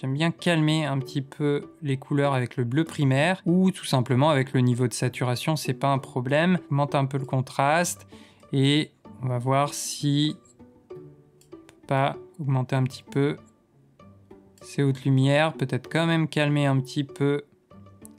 J'aime bien calmer un petit peu les couleurs avec le bleu primaire ou tout simplement avec le niveau de saturation, c'est pas un problème. Augmente un peu le contraste et on va voir si on peut pas augmenter un petit peu ces hautes lumières, peut-être quand même calmer un petit peu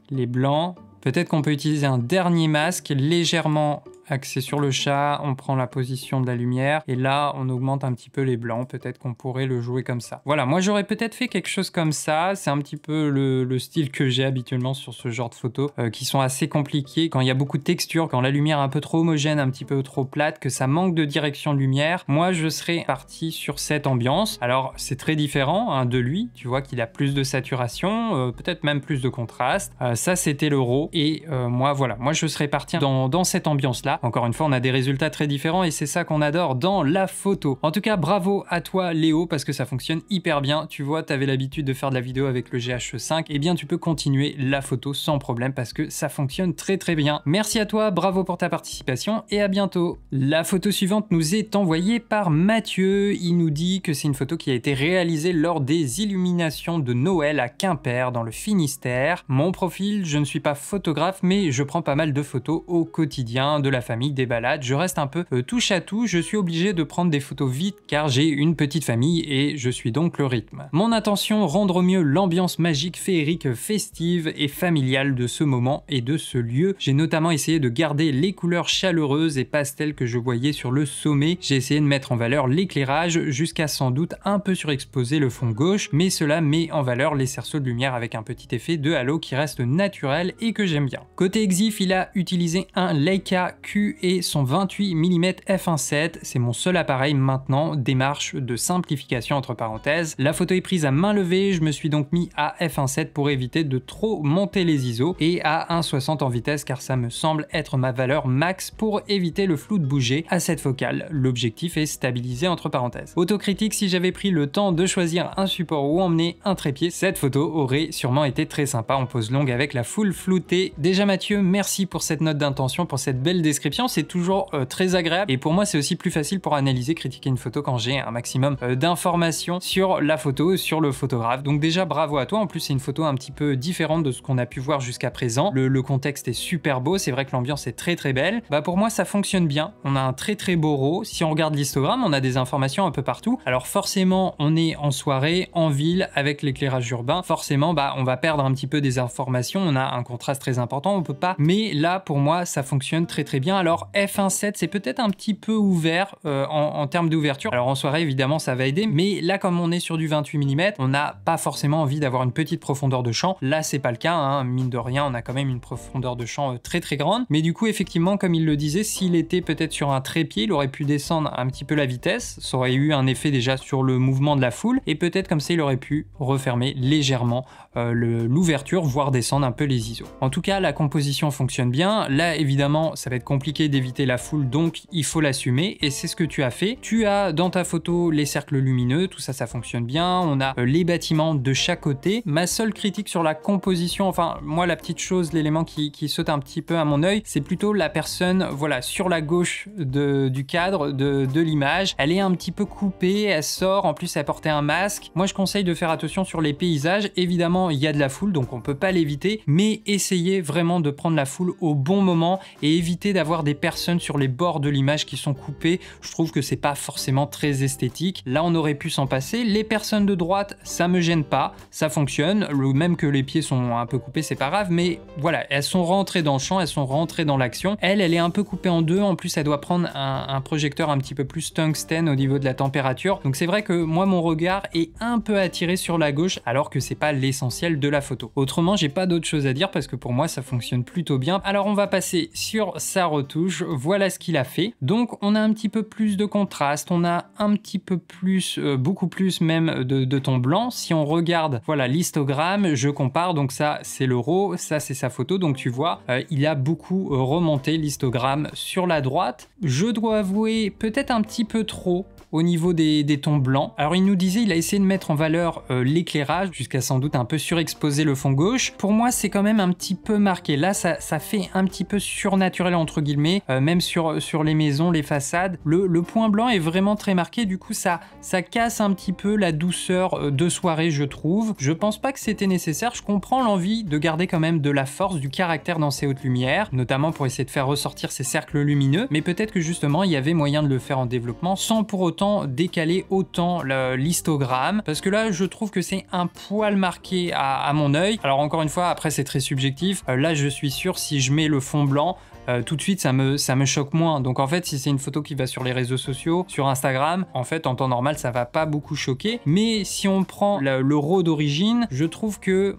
les blancs. Peut-être qu'on peut utiliser un dernier masque légèrement axé sur le chat, on prend la position de la lumière et là on augmente un petit peu les blancs, peut-être qu'on pourrait le jouer comme ça. Voilà, moi j'aurais peut-être fait quelque chose comme ça, c'est un petit peu le, style que j'ai habituellement sur ce genre de photos euh, qui sont assez compliquées, quand il y a beaucoup de textures, quand la lumière est un peu trop homogène, un petit peu trop plate, que ça manque de direction de lumière, moi je serais parti sur cette ambiance. Alors c'est très différent hein, de lui, tu vois qu'il a plus de saturation, euh, peut-être même plus de contraste, euh, ça c'était l'euro et moi voilà, moi je serais parti dans cette ambiance là encore une fois, on a des résultats très différents et c'est ça qu'on adore dans la photo. En tout cas, bravo à toi Léo parce que ça fonctionne hyper bien. Tu vois, tu avais l'habitude de faire de la vidéo avec le GH5, eh bien tu peux continuer la photo sans problème parce que ça fonctionne très très bien. Merci à toi, bravo pour ta participation et à bientôt. La photo suivante nous est envoyée par Mathieu. Il nous dit que c'est une photo qui a été réalisée lors des illuminations de Noël à Quimper dans le Finistère. Mon profil, je ne suis pas photographe mais je prends pas mal de photos au quotidien, de la famille, des balades, je reste un peu euh, touche à tout, je suis obligé de prendre des photos vite car j'ai une petite famille et je suis donc le rythme. Mon intention, rendre au mieux l'ambiance magique, féerique, festive et familiale de ce moment et de ce lieu. J'ai notamment essayé de garder les couleurs chaleureuses et pastels que je voyais sur le sommet. J'ai essayé de mettre en valeur l'éclairage jusqu'à sans doute un peu surexposer le fond gauche, mais cela met en valeur les cerceaux de lumière avec un petit effet de halo qui reste naturel et que j'aime bien. Côté exif, il a utilisé un Leica Q et son 28 mm f1.7. C'est mon seul appareil maintenant, démarche de simplification entre parenthèses. La photo est prise à main levée, je me suis donc mis à f1.7 pour éviter de trop monter les ISO et à 1.60 en vitesse car ça me semble être ma valeur max pour éviter le flou de bouger à cette focale. L'objectif est stabilisé entre parenthèses. Autocritique, si j'avais pris le temps de choisir un support ou emmener un trépied, cette photo aurait sûrement été très sympa en pose longue avec la foule floutée. Déjà Mathieu, merci pour cette note d'intention, pour cette belle description c'est toujours euh, très agréable et pour moi c'est aussi plus facile pour analyser, critiquer une photo quand j'ai un maximum euh, d'informations sur la photo, sur le photographe. Donc déjà bravo à toi, en plus c'est une photo un petit peu différente de ce qu'on a pu voir jusqu'à présent. Le, contexte est super beau, c'est vrai que l'ambiance est très très belle. Bah pour moi ça fonctionne bien, on a un très très beau RAW. Si on regarde l'histogramme, on a des informations un peu partout. Alors forcément on est en soirée, en ville, avec l'éclairage urbain, forcément bah on va perdre un petit peu des informations, on a un contraste très important, on peut pas. Mais là pour moi ça fonctionne très très bien alors F1.7, c'est peut-être un petit peu ouvert euh, en, termes d'ouverture. Alors en soirée, évidemment, ça va aider, mais là, comme on est sur du 28 mm, on n'a pas forcément envie d'avoir une petite profondeur de champ. Là, c'est pas le cas, hein. mine de rien, on a quand même une profondeur de champ euh, très très grande. Mais du coup, effectivement, comme il le disait, s'il était peut-être sur un trépied, il aurait pu descendre un petit peu la vitesse, ça aurait eu un effet déjà sur le mouvement de la foule, et peut-être comme ça, il aurait pu refermer légèrement euh, l'ouverture, voire descendre un peu les ISO. En tout cas, la composition fonctionne bien. Là, évidemment, ça va être compliqué d'éviter la foule, donc il faut l'assumer, et c'est ce que tu as fait. Tu as dans ta photo les cercles lumineux, tout ça, ça fonctionne bien. On a euh, les bâtiments de chaque côté. Ma seule critique sur la composition, enfin, moi, la petite chose, l'élément qui, saute un petit peu à mon œil, c'est plutôt la personne, voilà, sur la gauche du cadre, de, de l'image. Elle est un petit peu coupée, elle sort, en plus, elle portait un masque. Moi, je conseille de faire attention sur les paysages. Évidemment, il y a de la foule donc on peut pas l'éviter mais essayez vraiment de prendre la foule au bon moment et éviter d'avoir des personnes sur les bords de l'image qui sont coupées je trouve que c'est pas forcément très esthétique là on aurait pu s'en passer les personnes de droite ça me gêne pas ça fonctionne même que les pieds sont un peu coupés c'est pas grave mais voilà elles sont rentrées dans le champ elles sont rentrées dans l'action elle elle est un peu coupée en deux en plus elle doit prendre un, un projecteur un petit peu plus tungstène au niveau de la température donc c'est vrai que moi mon regard est un peu attiré sur la gauche alors que c'est pas l'essentiel de la photo. Autrement, j'ai pas d'autre chose à dire parce que pour moi, ça fonctionne plutôt bien. Alors on va passer sur sa retouche. Voilà ce qu'il a fait. Donc on a un petit peu plus de contraste, on a un petit peu plus, euh, beaucoup plus même de, ton blanc. Si on regarde, voilà l'histogramme, je compare. Donc ça, c'est le ça c'est sa photo. Donc tu vois, euh, il a beaucoup euh, remonté l'histogramme sur la droite. Je dois avouer peut-être un petit peu trop au niveau des, tons blancs. Alors il nous disait, il a essayé de mettre en valeur euh, l'éclairage, jusqu'à sans doute un peu surexposer le fond gauche. Pour moi, c'est quand même un petit peu marqué. Là, ça, ça fait un petit peu surnaturel, entre guillemets, euh, même sur, sur les maisons, les façades. Le, le, point blanc est vraiment très marqué, du coup, ça, ça casse un petit peu la douceur euh, de soirée, je trouve. Je pense pas que c'était nécessaire, je comprends l'envie de garder quand même de la force, du caractère dans ces hautes lumières, notamment pour essayer de faire ressortir ces cercles lumineux, mais peut-être que justement, il y avait moyen de le faire en développement sans pour autant décaler autant l'histogramme parce que là je trouve que c'est un poil marqué à, mon œil. Alors encore une fois après c'est très subjectif. Euh, là je suis sûr si je mets le fond blanc euh, tout de suite ça me, ça me choque moins. Donc en fait si c'est une photo qui va sur les réseaux sociaux, sur Instagram, en fait en temps normal ça va pas beaucoup choquer. Mais si on prend le, le d'origine, je trouve que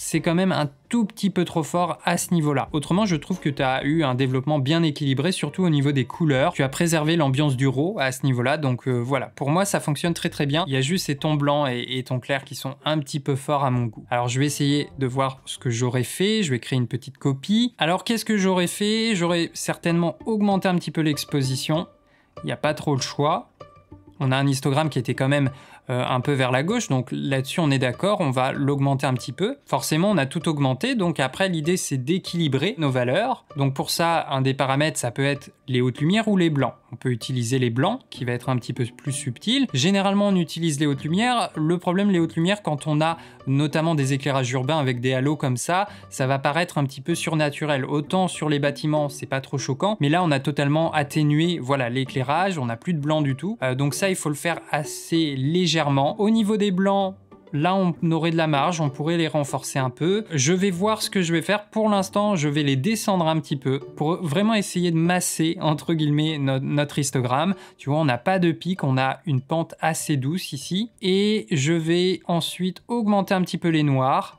c'est quand même un tout petit peu trop fort à ce niveau-là. Autrement, je trouve que tu as eu un développement bien équilibré, surtout au niveau des couleurs. Tu as préservé l'ambiance du RAW à ce niveau-là, donc euh, voilà. Pour moi, ça fonctionne très très bien. Il y a juste ces tons blancs et, et tons clairs qui sont un petit peu forts à mon goût. Alors, je vais essayer de voir ce que j'aurais fait. Je vais créer une petite copie. Alors, qu'est-ce que j'aurais fait J'aurais certainement augmenté un petit peu l'exposition. Il n'y a pas trop le choix. On a un histogramme qui était quand même euh, un peu vers la gauche. Donc là-dessus, on est d'accord, on va l'augmenter un petit peu. Forcément, on a tout augmenté. Donc après, l'idée, c'est d'équilibrer nos valeurs. Donc pour ça, un des paramètres, ça peut être les hautes lumières ou les blancs. On peut utiliser les blancs, qui va être un petit peu plus subtil. Généralement, on utilise les hautes lumières. Le problème, les hautes lumières, quand on a notamment des éclairages urbains avec des halos comme ça, ça va paraître un petit peu surnaturel. Autant sur les bâtiments, c'est pas trop choquant, mais là, on a totalement atténué voilà l'éclairage, on n'a plus de blanc du tout. Euh, donc ça, il faut le faire assez léger. Au niveau des blancs, Là, on aurait de la marge, on pourrait les renforcer un peu. Je vais voir ce que je vais faire. Pour l'instant, je vais les descendre un petit peu pour vraiment essayer de masser, entre guillemets, notre histogramme. Tu vois, on n'a pas de pic, on a une pente assez douce ici. Et je vais ensuite augmenter un petit peu les noirs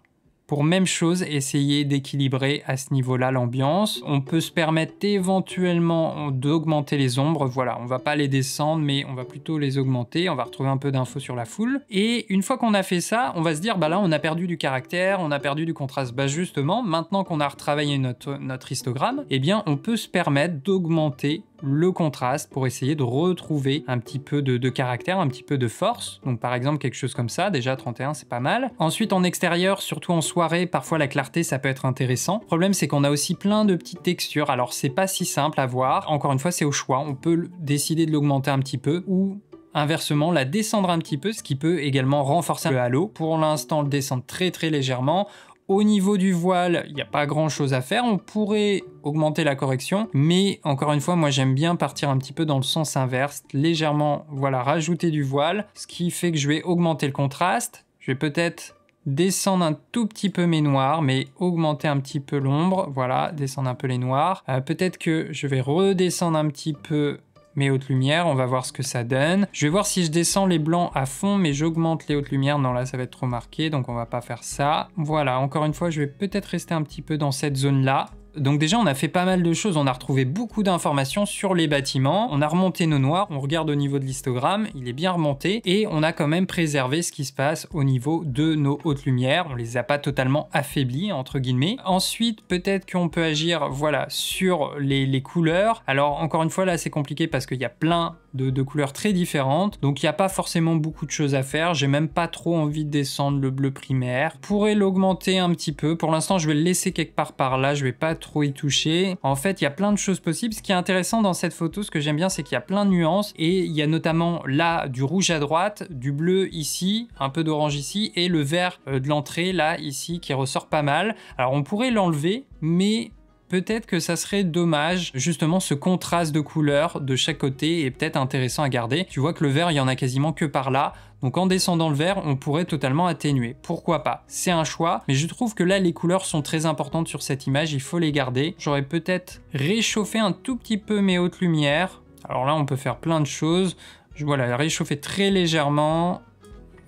pour même chose essayer d'équilibrer à ce niveau-là l'ambiance. On peut se permettre éventuellement d'augmenter les ombres, voilà, on va pas les descendre mais on va plutôt les augmenter, on va retrouver un peu d'infos sur la foule. Et une fois qu'on a fait ça, on va se dire bah là on a perdu du caractère, on a perdu du contraste. Bah justement, maintenant qu'on a retravaillé notre, notre histogramme, eh bien on peut se permettre d'augmenter le contraste pour essayer de retrouver un petit peu de, caractère, un petit peu de force. Donc par exemple quelque chose comme ça, déjà 31 c'est pas mal. Ensuite en extérieur, surtout en soi parfois la clarté, ça peut être intéressant. problème, c'est qu'on a aussi plein de petites textures, alors c'est pas si simple à voir. Encore une fois, c'est au choix, on peut décider de l'augmenter un petit peu ou inversement la descendre un petit peu, ce qui peut également renforcer le halo. Pour l'instant, le descendre très très légèrement. Au niveau du voile, il n'y a pas grand chose à faire. On pourrait augmenter la correction, mais encore une fois, moi j'aime bien partir un petit peu dans le sens inverse, légèrement, voilà, rajouter du voile, ce qui fait que je vais augmenter le contraste. Je vais peut-être descendre un tout petit peu mes noirs, mais augmenter un petit peu l'ombre, voilà, descendre un peu les noirs. Euh, peut-être que je vais redescendre un petit peu mes hautes lumières, on va voir ce que ça donne. Je vais voir si je descends les blancs à fond, mais j'augmente les hautes lumières. Non, là, ça va être trop marqué, donc on va pas faire ça. Voilà, encore une fois, je vais peut-être rester un petit peu dans cette zone-là. Donc déjà, on a fait pas mal de choses. On a retrouvé beaucoup d'informations sur les bâtiments. On a remonté nos noirs. On regarde au niveau de l'histogramme. Il est bien remonté. Et on a quand même préservé ce qui se passe au niveau de nos hautes lumières. On les a pas totalement affaiblies, entre guillemets. Ensuite, peut-être qu'on peut agir, voilà, sur les, couleurs. Alors, encore une fois, là, c'est compliqué parce qu'il y a plein de, couleurs très différentes. Donc, il n'y a pas forcément beaucoup de choses à faire. J'ai même pas trop envie de descendre le bleu primaire. Je pourrais l'augmenter un petit peu. Pour l'instant, je vais le laisser quelque part par là. Je vais pas trop trop y toucher. En fait, il y a plein de choses possibles. Ce qui est intéressant dans cette photo, ce que j'aime bien, c'est qu'il y a plein de nuances et il y a notamment là du rouge à droite, du bleu ici, un peu d'orange ici et le vert euh, de l'entrée là ici qui ressort pas mal. Alors on pourrait l'enlever, mais Peut-être que ça serait dommage, justement, ce contraste de couleurs de chaque côté est peut-être intéressant à garder. Tu vois que le vert, il y en a quasiment que par là, donc en descendant le vert, on pourrait totalement atténuer. Pourquoi pas C'est un choix, mais je trouve que là, les couleurs sont très importantes sur cette image, il faut les garder. J'aurais peut-être réchauffé un tout petit peu mes hautes lumières. Alors là, on peut faire plein de choses. voilà, réchauffer très légèrement,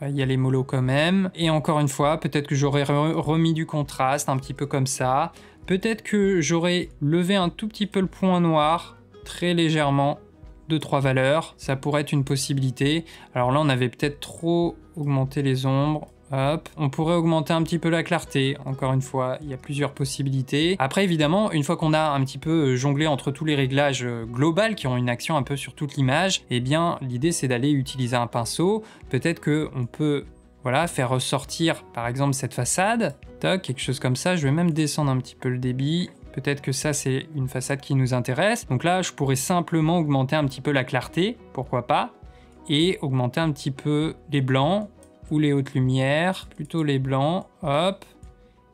il y a les mollo quand même. Et encore une fois, peut-être que j'aurais remis du contraste, un petit peu comme ça. Peut-être que j'aurais levé un tout petit peu le point noir, très légèrement, de trois valeurs. Ça pourrait être une possibilité. Alors là, on avait peut-être trop augmenté les ombres. Hop. On pourrait augmenter un petit peu la clarté. Encore une fois, il y a plusieurs possibilités. Après, évidemment, une fois qu'on a un petit peu euh, jonglé entre tous les réglages euh, globaux qui ont une action un peu sur toute l'image, eh bien, l'idée, c'est d'aller utiliser un pinceau. Peut-être qu'on peut voilà, faire ressortir par exemple cette façade, toc, quelque chose comme ça. Je vais même descendre un petit peu le débit. Peut-être que ça, c'est une façade qui nous intéresse. Donc là, je pourrais simplement augmenter un petit peu la clarté, pourquoi pas, et augmenter un petit peu les blancs ou les hautes lumières, plutôt les blancs, hop.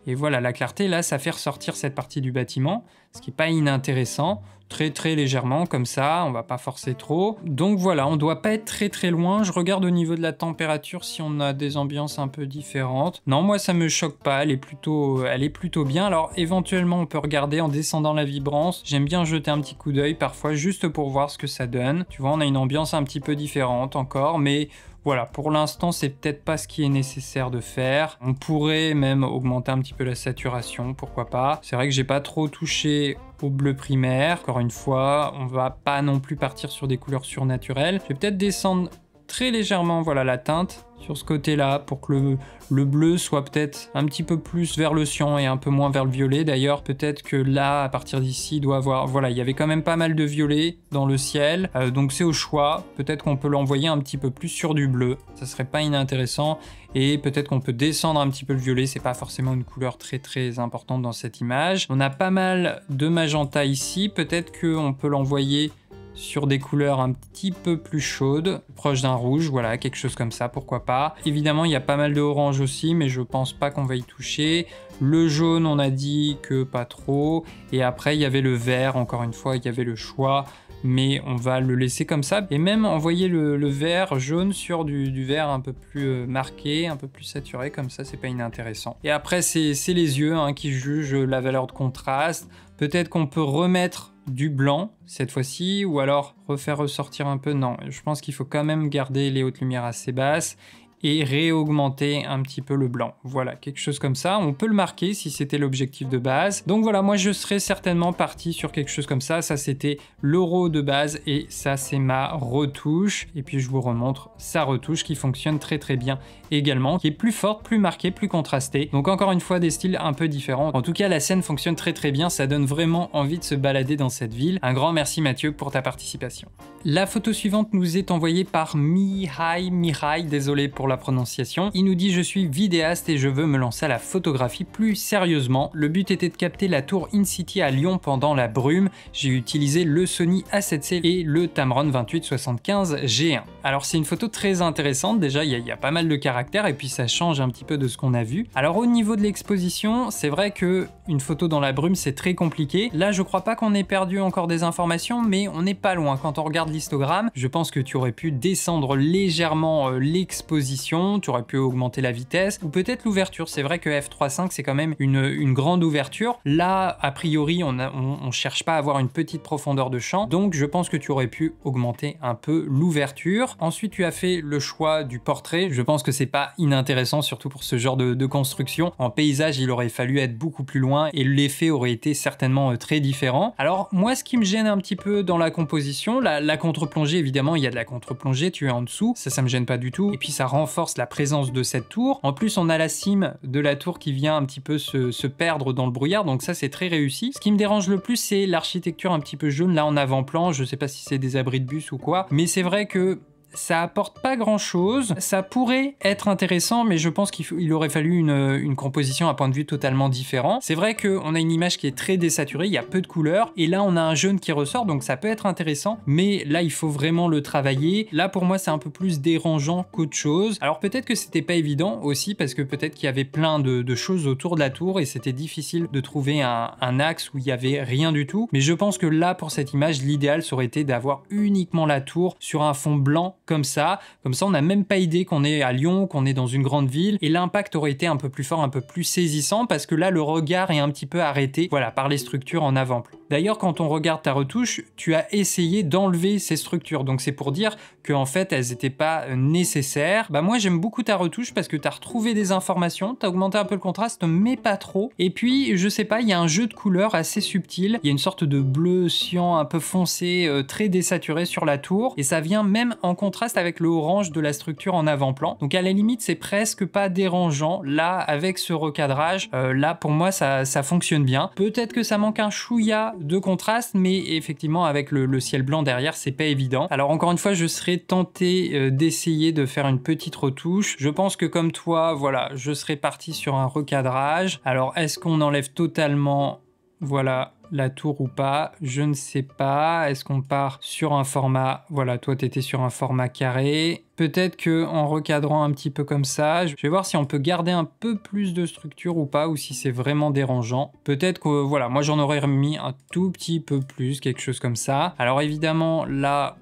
Et voilà, la clarté, là, ça fait ressortir cette partie du bâtiment, ce qui n'est pas inintéressant très très légèrement comme ça, on va pas forcer trop. Donc voilà, on doit pas être très très loin, je regarde au niveau de la température si on a des ambiances un peu différentes. Non, moi ça me choque pas, elle est plutôt, elle est plutôt bien. Alors éventuellement on peut regarder en descendant la vibrance, j'aime bien jeter un petit coup d'œil parfois juste pour voir ce que ça donne. Tu vois, on a une ambiance un petit peu différente encore, mais voilà, pour l'instant, c'est peut-être pas ce qui est nécessaire de faire. On pourrait même augmenter un petit peu la saturation, pourquoi pas. C'est vrai que j'ai pas trop touché au bleu primaire. Encore une fois, on va pas non plus partir sur des couleurs surnaturelles. Je vais peut-être descendre très légèrement voilà, la teinte sur ce côté-là pour que le, bleu soit peut-être un petit peu plus vers le cyan et un peu moins vers le violet. D'ailleurs, peut-être que là, à partir d'ici, doit avoir... Voilà, il y avait quand même pas mal de violet dans le ciel, euh, donc c'est au choix. Peut-être qu'on peut, l'envoyer un petit peu plus sur du bleu, ça serait pas inintéressant. Et peut-être qu'on peut descendre un petit peu le violet, c'est pas forcément une couleur très très importante dans cette image. On a pas mal de magenta ici, peut-être qu'on peut l'envoyer sur des couleurs un petit peu plus chaudes, proche d'un rouge, voilà, quelque chose comme ça, pourquoi pas. Évidemment, il y a pas mal de orange aussi, mais je pense pas qu'on va y toucher. Le jaune, on a dit que pas trop. Et après, il y avait le vert, encore une fois, il y avait le choix mais on va le laisser comme ça et même envoyer le, le vert jaune sur du, vert un peu plus euh, marqué, un peu plus saturé, comme ça c'est pas inintéressant. Et après c'est les yeux hein, qui jugent la valeur de contraste, peut-être qu'on peut remettre du blanc cette fois-ci, ou alors refaire ressortir un peu. Non, je pense qu'il faut quand même garder les hautes lumières assez basses et réaugmenter un petit peu le blanc. Voilà, quelque chose comme ça. On peut le marquer si c'était l'objectif de base. Donc voilà, moi je serais certainement parti sur quelque chose comme ça. Ça c'était l'euro de base et ça c'est ma retouche. Et puis je vous remontre sa retouche qui fonctionne très très bien également, qui est plus forte, plus marquée, plus contrastée. Donc encore une fois des styles un peu différents. En tout cas la scène fonctionne très très bien, ça donne vraiment envie de se balader dans cette ville. Un grand merci Mathieu pour ta participation. La photo suivante nous est envoyée par Mihai Mihai, désolé pour la prononciation. Il nous dit je suis vidéaste et je veux me lancer à la photographie plus sérieusement. Le but était de capter la tour In City à Lyon pendant la brume. J'ai utilisé le Sony A7C et le Tamron 2875 G1. Alors c'est une photo très intéressante, déjà il y, y, a pas mal de caractères et puis ça change un petit peu de ce qu'on a vu. Alors au niveau de l'exposition, c'est vrai que une photo dans la brume c'est très compliqué. Là je crois pas qu'on ait perdu encore des informations mais on n'est pas loin. Quand on regarde l'histogramme, je pense que tu aurais pu descendre légèrement euh, l'exposition tu aurais pu augmenter la vitesse, ou peut-être l'ouverture. C'est vrai que F3.5, c'est quand même une, grande ouverture. Là, a priori, on, cherche pas à avoir une petite profondeur de champ, donc je pense que tu aurais pu augmenter un peu l'ouverture. Ensuite, tu as fait le choix du portrait. Je pense que c'est pas inintéressant, surtout pour ce genre de, construction. En paysage, il aurait fallu être beaucoup plus loin et l'effet aurait été certainement euh, très différent. Alors, moi, ce qui me gêne un petit peu dans la composition, la, la contre-plongée, évidemment, il y a de la contre-plongée, tu es en dessous, ça, ça me gêne pas du tout. Et puis, ça rend force la présence de cette tour. En plus, on a la cime de la tour qui vient un petit peu se, se perdre dans le brouillard, donc ça c'est très réussi. Ce qui me dérange le plus, c'est l'architecture un petit peu jaune là en avant-plan. Je sais pas si c'est des abris de bus ou quoi, mais c'est vrai que ça apporte pas grand chose. Ça pourrait être intéressant, mais je pense qu'il aurait fallu euh, une, composition à point de vue totalement différent. C'est vrai qu'on a une image qui est très désaturée, il y a peu de couleurs, et là on a un jaune qui ressort, donc ça peut être intéressant, mais là il faut vraiment le travailler. Là pour moi c'est un peu plus dérangeant qu'autre chose. Alors peut-être que c'était pas évident aussi, parce que peut-être qu'il y avait plein de, choses autour de la tour, et c'était difficile de trouver un, axe où il y avait rien du tout. Mais je pense que là pour cette image, l'idéal serait été d'avoir uniquement la tour sur un fond blanc comme ça. Comme ça, on n'a même pas idée qu'on est à Lyon, qu'on est dans une grande ville. Et l'impact aurait été un peu plus fort, un peu plus saisissant parce que là, le regard est un petit peu arrêté, voilà, par les structures en avant-plan. D'ailleurs, quand on regarde ta retouche, tu as essayé d'enlever ces structures. Donc c'est pour dire qu'en en fait, elles n'étaient pas euh, nécessaires. Bah moi, j'aime beaucoup ta retouche parce que tu as retrouvé des informations, tu as augmenté un peu le contraste, mais pas trop. Et puis, je sais pas, il y a un jeu de couleurs assez subtil. Il y a une sorte de bleu cyan un peu foncé, euh, très désaturé sur la tour. Et ça vient même en contraste avec le orange de la structure en avant-plan. Donc à la limite, c'est presque pas dérangeant. Là, avec ce recadrage, euh, là, pour moi, ça, ça fonctionne bien. Peut-être que ça manque un chouïa de contraste, mais effectivement, avec le, ciel blanc derrière, c'est pas évident. Alors encore une fois, je serais tenté euh, d'essayer de faire une petite retouche. Je pense que comme toi, voilà, je serais parti sur un recadrage. Alors, est-ce qu'on enlève totalement, voilà, la tour ou pas, je ne sais pas. Est-ce qu'on part sur un format, voilà, toi tu étais sur un format carré. Peut-être que en recadrant un petit peu comme ça, je vais voir si on peut garder un peu plus de structure ou pas, ou si c'est vraiment dérangeant. Peut-être que, voilà, moi j'en aurais remis un tout petit peu plus, quelque chose comme ça. Alors évidemment, là,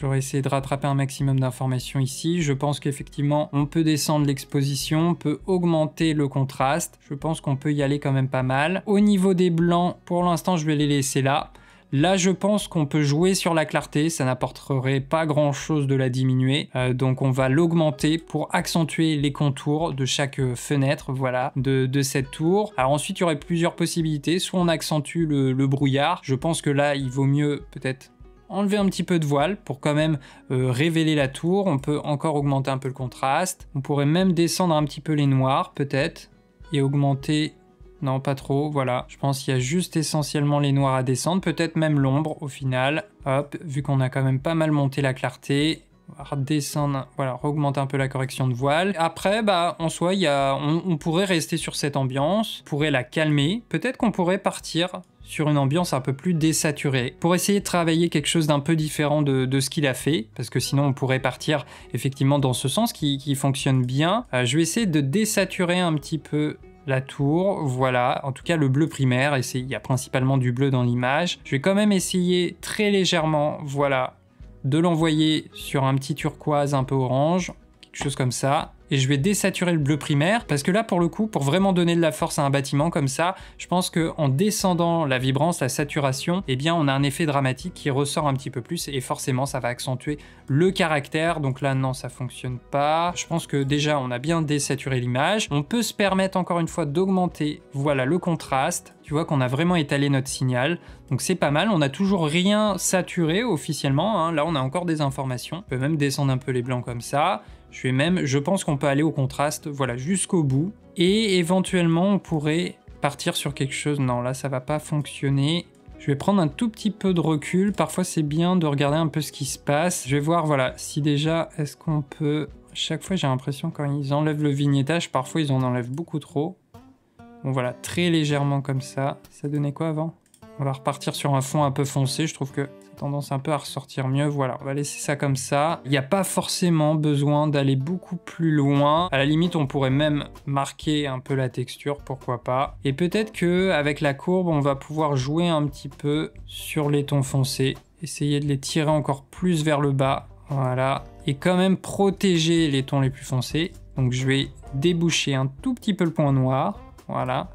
J'aurais essayé de rattraper un maximum d'informations ici. Je pense qu'effectivement, on peut descendre l'exposition, on peut augmenter le contraste. Je pense qu'on peut y aller quand même pas mal. Au niveau des blancs, pour l'instant, je vais les laisser là. Là, je pense qu'on peut jouer sur la clarté, ça n'apporterait pas grand-chose de la diminuer, euh, donc on va l'augmenter pour accentuer les contours de chaque euh, fenêtre, voilà, de, cette tour. Alors ensuite, il y aurait plusieurs possibilités, soit on accentue le brouillard, je pense que là, il vaut mieux peut-être enlever un petit peu de voile pour quand même euh, révéler la tour. On peut encore augmenter un peu le contraste. On pourrait même descendre un petit peu les noirs peut-être et augmenter... Non, pas trop, voilà. Je pense qu'il y a juste essentiellement les noirs à descendre, peut-être même l'ombre au final. Hop, vu qu'on a quand même pas mal monté la clarté, redescendre, voilà, augmenter un peu la correction de voile. Après, bah, en soi, a, on, on pourrait rester sur cette ambiance, on pourrait la calmer. Peut-être qu'on pourrait partir sur une ambiance un peu plus désaturée, pour essayer de travailler quelque chose d'un peu différent de, ce qu'il a fait, parce que sinon on pourrait partir effectivement dans ce sens qui, fonctionne bien. Euh, je vais essayer de désaturer un petit peu la tour, voilà, en tout cas le bleu primaire, et il y a principalement du bleu dans l'image. Je vais quand même essayer très légèrement, voilà, de l'envoyer sur un petit turquoise un peu orange, quelque chose comme ça et je vais désaturer le bleu primaire parce que là pour le coup pour vraiment donner de la force à un bâtiment comme ça je pense que en descendant la vibrance la saturation eh bien on a un effet dramatique qui ressort un petit peu plus et forcément ça va accentuer le caractère donc là non ça fonctionne pas je pense que déjà on a bien désaturé l'image on peut se permettre encore une fois d'augmenter voilà le contraste tu vois qu'on a vraiment étalé notre signal. Donc c'est pas mal, on n'a toujours rien saturé officiellement. Hein. Là, on a encore des informations. On peut même descendre un peu les blancs comme ça. Je vais même, je pense qu'on peut aller au contraste, voilà, jusqu'au bout. Et éventuellement, on pourrait partir sur quelque chose. Non, là, ça va pas fonctionner. Je vais prendre un tout petit peu de recul. Parfois, c'est bien de regarder un peu ce qui se passe. Je vais voir, voilà, si déjà, est-ce qu'on peut... Chaque fois, j'ai l'impression quand ils enlèvent le vignettage, parfois, ils en enlèvent beaucoup trop. Bon, voilà, très légèrement comme ça. Ça donnait quoi avant On va repartir sur un fond un peu foncé. Je trouve que tendance un peu à ressortir mieux. Voilà, on va laisser ça comme ça. Il n'y a pas forcément besoin d'aller beaucoup plus loin. À la limite, on pourrait même marquer un peu la texture, pourquoi pas. Et peut-être que avec la courbe, on va pouvoir jouer un petit peu sur les tons foncés. Essayer de les tirer encore plus vers le bas. Voilà. Et quand même protéger les tons les plus foncés. Donc je vais déboucher un tout petit peu le point noir. Voilà.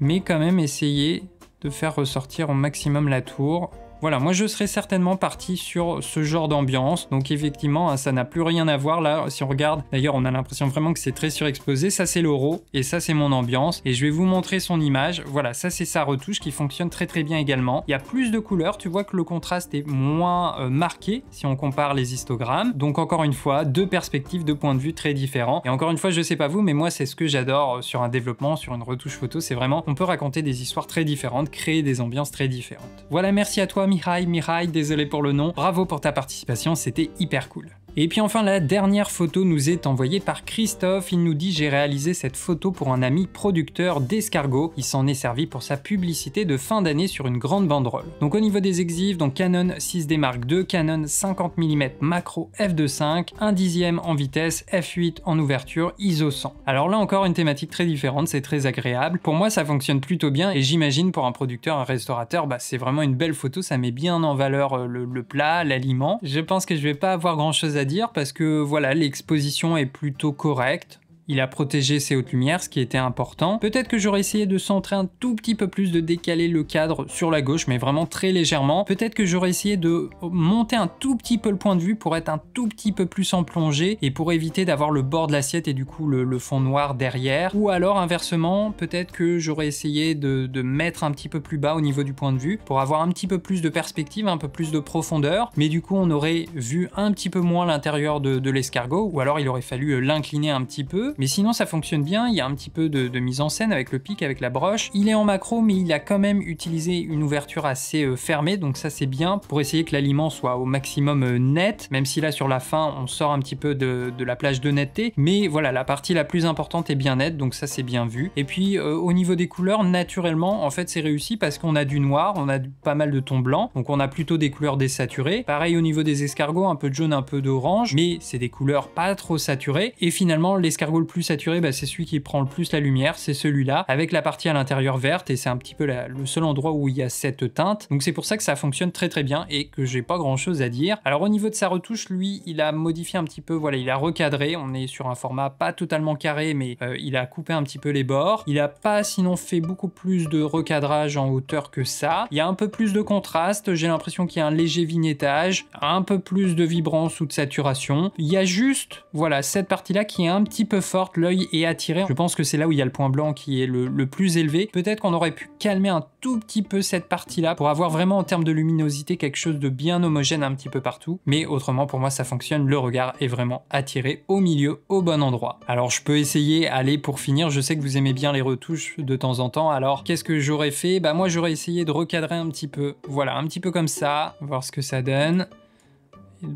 Mais quand même essayer de faire ressortir au maximum la tour voilà, moi je serais certainement parti sur ce genre d'ambiance. Donc effectivement, hein, ça n'a plus rien à voir là. Si on regarde, d'ailleurs, on a l'impression vraiment que c'est très surexposé. Ça c'est l'euro et ça c'est mon ambiance. Et je vais vous montrer son image. Voilà, ça c'est sa retouche qui fonctionne très très bien également. Il y a plus de couleurs. Tu vois que le contraste est moins euh, marqué si on compare les histogrammes. Donc encore une fois, deux perspectives, deux points de vue très différents. Et encore une fois, je sais pas vous, mais moi c'est ce que j'adore euh, sur un développement, sur une retouche photo. C'est vraiment, on peut raconter des histoires très différentes, créer des ambiances très différentes. Voilà, merci à toi Mihai. désolé pour le nom. Bravo pour ta participation, c'était hyper cool. Et puis enfin, la dernière photo nous est envoyée par Christophe. Il nous dit J'ai réalisé cette photo pour un ami producteur d'escargot. Il s'en est servi pour sa publicité de fin d'année sur une grande banderole. Donc au niveau des exifs, donc Canon 6D Mark II, Canon 50 mm macro f2.5, 1 dixième en vitesse, f8 en ouverture, ISO 100. Alors là encore, une thématique très différente, c'est très agréable. Pour moi, ça fonctionne plutôt bien et j'imagine pour un producteur, un restaurateur, bah, c'est vraiment une belle photo, ça met bien en valeur euh, le, plat, l'aliment. Je pense que je vais pas avoir grand chose à dire dire, parce que voilà, l'exposition est plutôt correcte. Il a protégé ses hautes lumières, ce qui était important. Peut-être que j'aurais essayé de centrer un tout petit peu plus, de décaler le cadre sur la gauche, mais vraiment très légèrement. Peut-être que j'aurais essayé de monter un tout petit peu le point de vue pour être un tout petit peu plus en plongée et pour éviter d'avoir le bord de l'assiette et du coup le, fond noir derrière. Ou alors inversement, peut-être que j'aurais essayé de, mettre un petit peu plus bas au niveau du point de vue pour avoir un petit peu plus de perspective, un peu plus de profondeur. Mais du coup, on aurait vu un petit peu moins l'intérieur de l'escargot ou alors il aurait fallu l'incliner un petit peu. Mais sinon, ça fonctionne bien. Il y a un petit peu de, mise en scène avec le pic, avec la broche. Il est en macro, mais il a quand même utilisé une ouverture assez euh, fermée. Donc ça, c'est bien pour essayer que l'aliment soit au maximum euh, net. Même si là, sur la fin, on sort un petit peu de, la plage de netteté. Mais voilà, la partie la plus importante est bien nette. Donc ça, c'est bien vu. Et puis, euh, au niveau des couleurs, naturellement, en fait, c'est réussi parce qu'on a du noir, on a pas mal de tons blancs. Donc on a plutôt des couleurs désaturées. Pareil au niveau des escargots, un peu de jaune, un peu d'orange. Mais c'est des couleurs pas trop saturées. Et finalement, l'escargot le plus saturé, bah, c'est celui qui prend le plus la lumière, c'est celui-là, avec la partie à l'intérieur verte, et c'est un petit peu le seul endroit où il y a cette teinte. Donc c'est pour ça que ça fonctionne très très bien et que j'ai pas grand chose à dire. Alors au niveau de sa retouche, lui, il a modifié un petit peu, voilà, il a recadré, on est sur un format pas totalement carré, mais euh, il a coupé un petit peu les bords. Il a pas sinon fait beaucoup plus de recadrage en hauteur que ça. Il y a un peu plus de contraste, j'ai l'impression qu'il y a un léger vignettage, un peu plus de vibrance ou de saturation. Il y a juste, voilà, cette partie-là qui est un petit peu forte l'œil est attiré. Je pense que c'est là où il y a le point blanc qui est le, plus élevé. Peut-être qu'on aurait pu calmer un tout petit peu cette partie-là pour avoir vraiment en termes de luminosité quelque chose de bien homogène un petit peu partout. Mais autrement, pour moi, ça fonctionne. Le regard est vraiment attiré au milieu, au bon endroit. Alors, je peux essayer, aller pour finir, je sais que vous aimez bien les retouches de temps en temps. Alors, qu'est-ce que j'aurais fait Bah, moi, j'aurais essayé de recadrer un petit peu. Voilà, un petit peu comme ça, voir ce que ça donne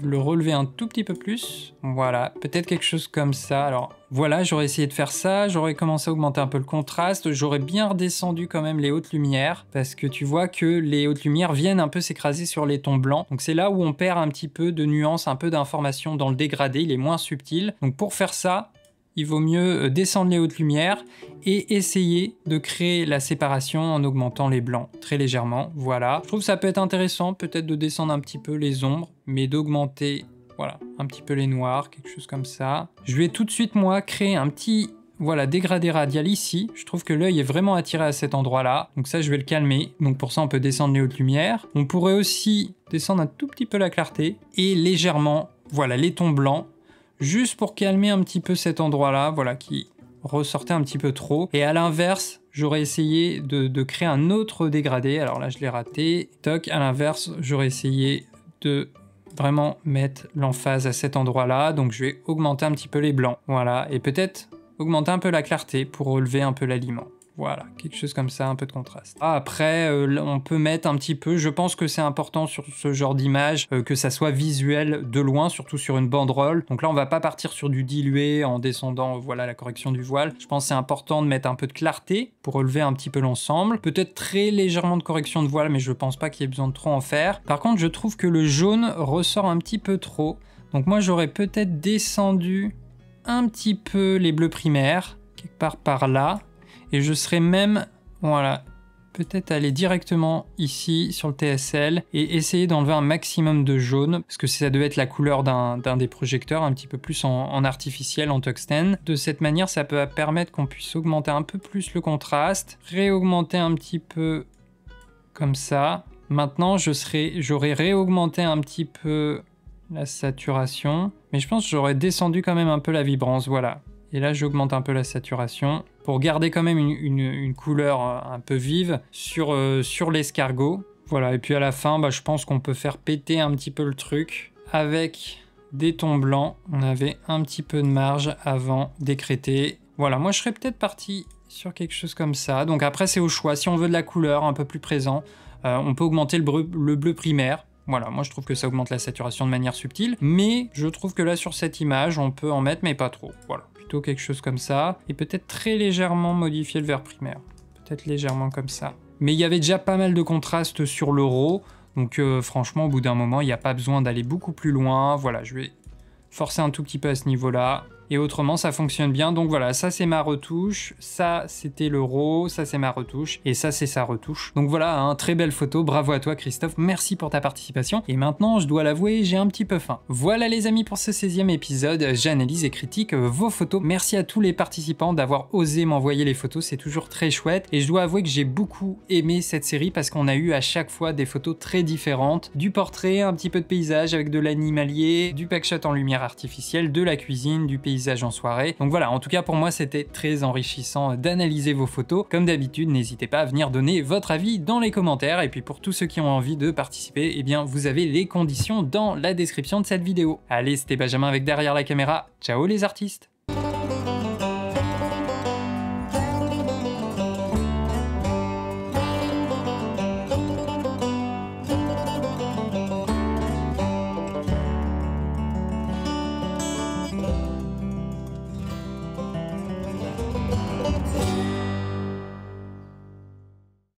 le relever un tout petit peu plus. Voilà, peut-être quelque chose comme ça. Alors voilà, j'aurais essayé de faire ça, j'aurais commencé à augmenter un peu le contraste, j'aurais bien redescendu quand même les hautes lumières, parce que tu vois que les hautes lumières viennent un peu s'écraser sur les tons blancs. Donc c'est là où on perd un petit peu de nuances un peu d'information dans le dégradé, il est moins subtil. Donc pour faire ça, il vaut mieux euh, descendre les hautes lumières et essayer de créer la séparation en augmentant les blancs très légèrement. Voilà, je trouve ça peut être intéressant peut-être de descendre un petit peu les ombres, mais d'augmenter voilà, un petit peu les noirs, quelque chose comme ça. Je vais tout de suite moi créer un petit voilà, dégradé radial ici. Je trouve que l'œil est vraiment attiré à cet endroit-là. Donc ça, je vais le calmer. Donc pour ça, on peut descendre les hautes lumières. On pourrait aussi descendre un tout petit peu la clarté et légèrement, voilà, les tons blancs juste pour calmer un petit peu cet endroit-là, voilà, qui ressortait un petit peu trop. Et à l'inverse, j'aurais essayé de, créer un autre dégradé. Alors là, je l'ai raté. Toc, à l'inverse, j'aurais essayé de vraiment mettre l'emphase à cet endroit-là. Donc je vais augmenter un petit peu les blancs, voilà, et peut-être augmenter un peu la clarté pour relever un peu l'aliment. Voilà, quelque chose comme ça, un peu de contraste. Ah, après, euh, on peut mettre un petit peu, je pense que c'est important sur ce genre d'image, euh, que ça soit visuel de loin, surtout sur une banderole. Donc là, on va pas partir sur du dilué en descendant, voilà, la correction du voile. Je pense c'est important de mettre un peu de clarté pour relever un petit peu l'ensemble. Peut-être très légèrement de correction de voile, mais je ne pense pas qu'il y ait besoin de trop en faire. Par contre, je trouve que le jaune ressort un petit peu trop. Donc moi, j'aurais peut-être descendu un petit peu les bleus primaires, quelque part par là. Et je serais même, voilà, peut-être aller directement ici sur le TSL et essayer d'enlever un maximum de jaune, parce que ça devait être la couleur d'un des projecteurs, un petit peu plus en, artificiel, en tungstène. De cette manière, ça peut permettre qu'on puisse augmenter un peu plus le contraste, réaugmenter un petit peu comme ça. Maintenant, j'aurais réaugmenté un petit peu la saturation, mais je pense que j'aurais descendu quand même un peu la vibrance, voilà. Et là, j'augmente un peu la saturation pour garder quand même une, couleur euh, un peu vive sur, euh, sur l'escargot. Voilà, et puis à la fin, bah, je pense qu'on peut faire péter un petit peu le truc avec des tons blancs. On avait un petit peu de marge avant d'écréter. Voilà, moi je serais peut-être parti sur quelque chose comme ça. Donc après, c'est au choix. Si on veut de la couleur un peu plus présent, euh, on peut augmenter le bleu primaire voilà, moi je trouve que ça augmente la saturation de manière subtile, mais je trouve que là sur cette image, on peut en mettre, mais pas trop. Voilà, plutôt quelque chose comme ça, et peut-être très légèrement modifier le vert primaire. Peut-être légèrement comme ça. Mais il y avait déjà pas mal de contraste sur le donc euh, franchement, au bout d'un moment, il n'y a pas besoin d'aller beaucoup plus loin. Voilà, je vais forcer un tout petit peu à ce niveau-là. Et autrement, ça fonctionne bien. Donc voilà, ça c'est ma retouche, ça c'était le RAW, ça c'est ma retouche, et ça c'est sa retouche. Donc voilà, un hein, très belle photo, bravo à toi Christophe, merci pour ta participation. Et maintenant, je dois l'avouer, j'ai un petit peu faim. Voilà les amis pour ce 16e épisode, j'analyse et critique vos photos. Merci à tous les participants d'avoir osé m'envoyer les photos, c'est toujours très chouette. Et je dois avouer que j'ai beaucoup aimé cette série parce qu'on a eu à chaque fois des photos très différentes, du portrait, un petit peu de paysage avec de l'animalier, du packshot en lumière artificielle, de la cuisine, du paysage en soirée. Donc voilà, en tout cas pour moi c'était très enrichissant d'analyser vos photos. Comme d'habitude, n'hésitez pas à venir donner votre avis dans les commentaires et puis pour tous ceux qui ont envie de participer, eh bien vous avez les conditions dans la description de cette vidéo. Allez, c'était Benjamin avec derrière la caméra. Ciao les artistes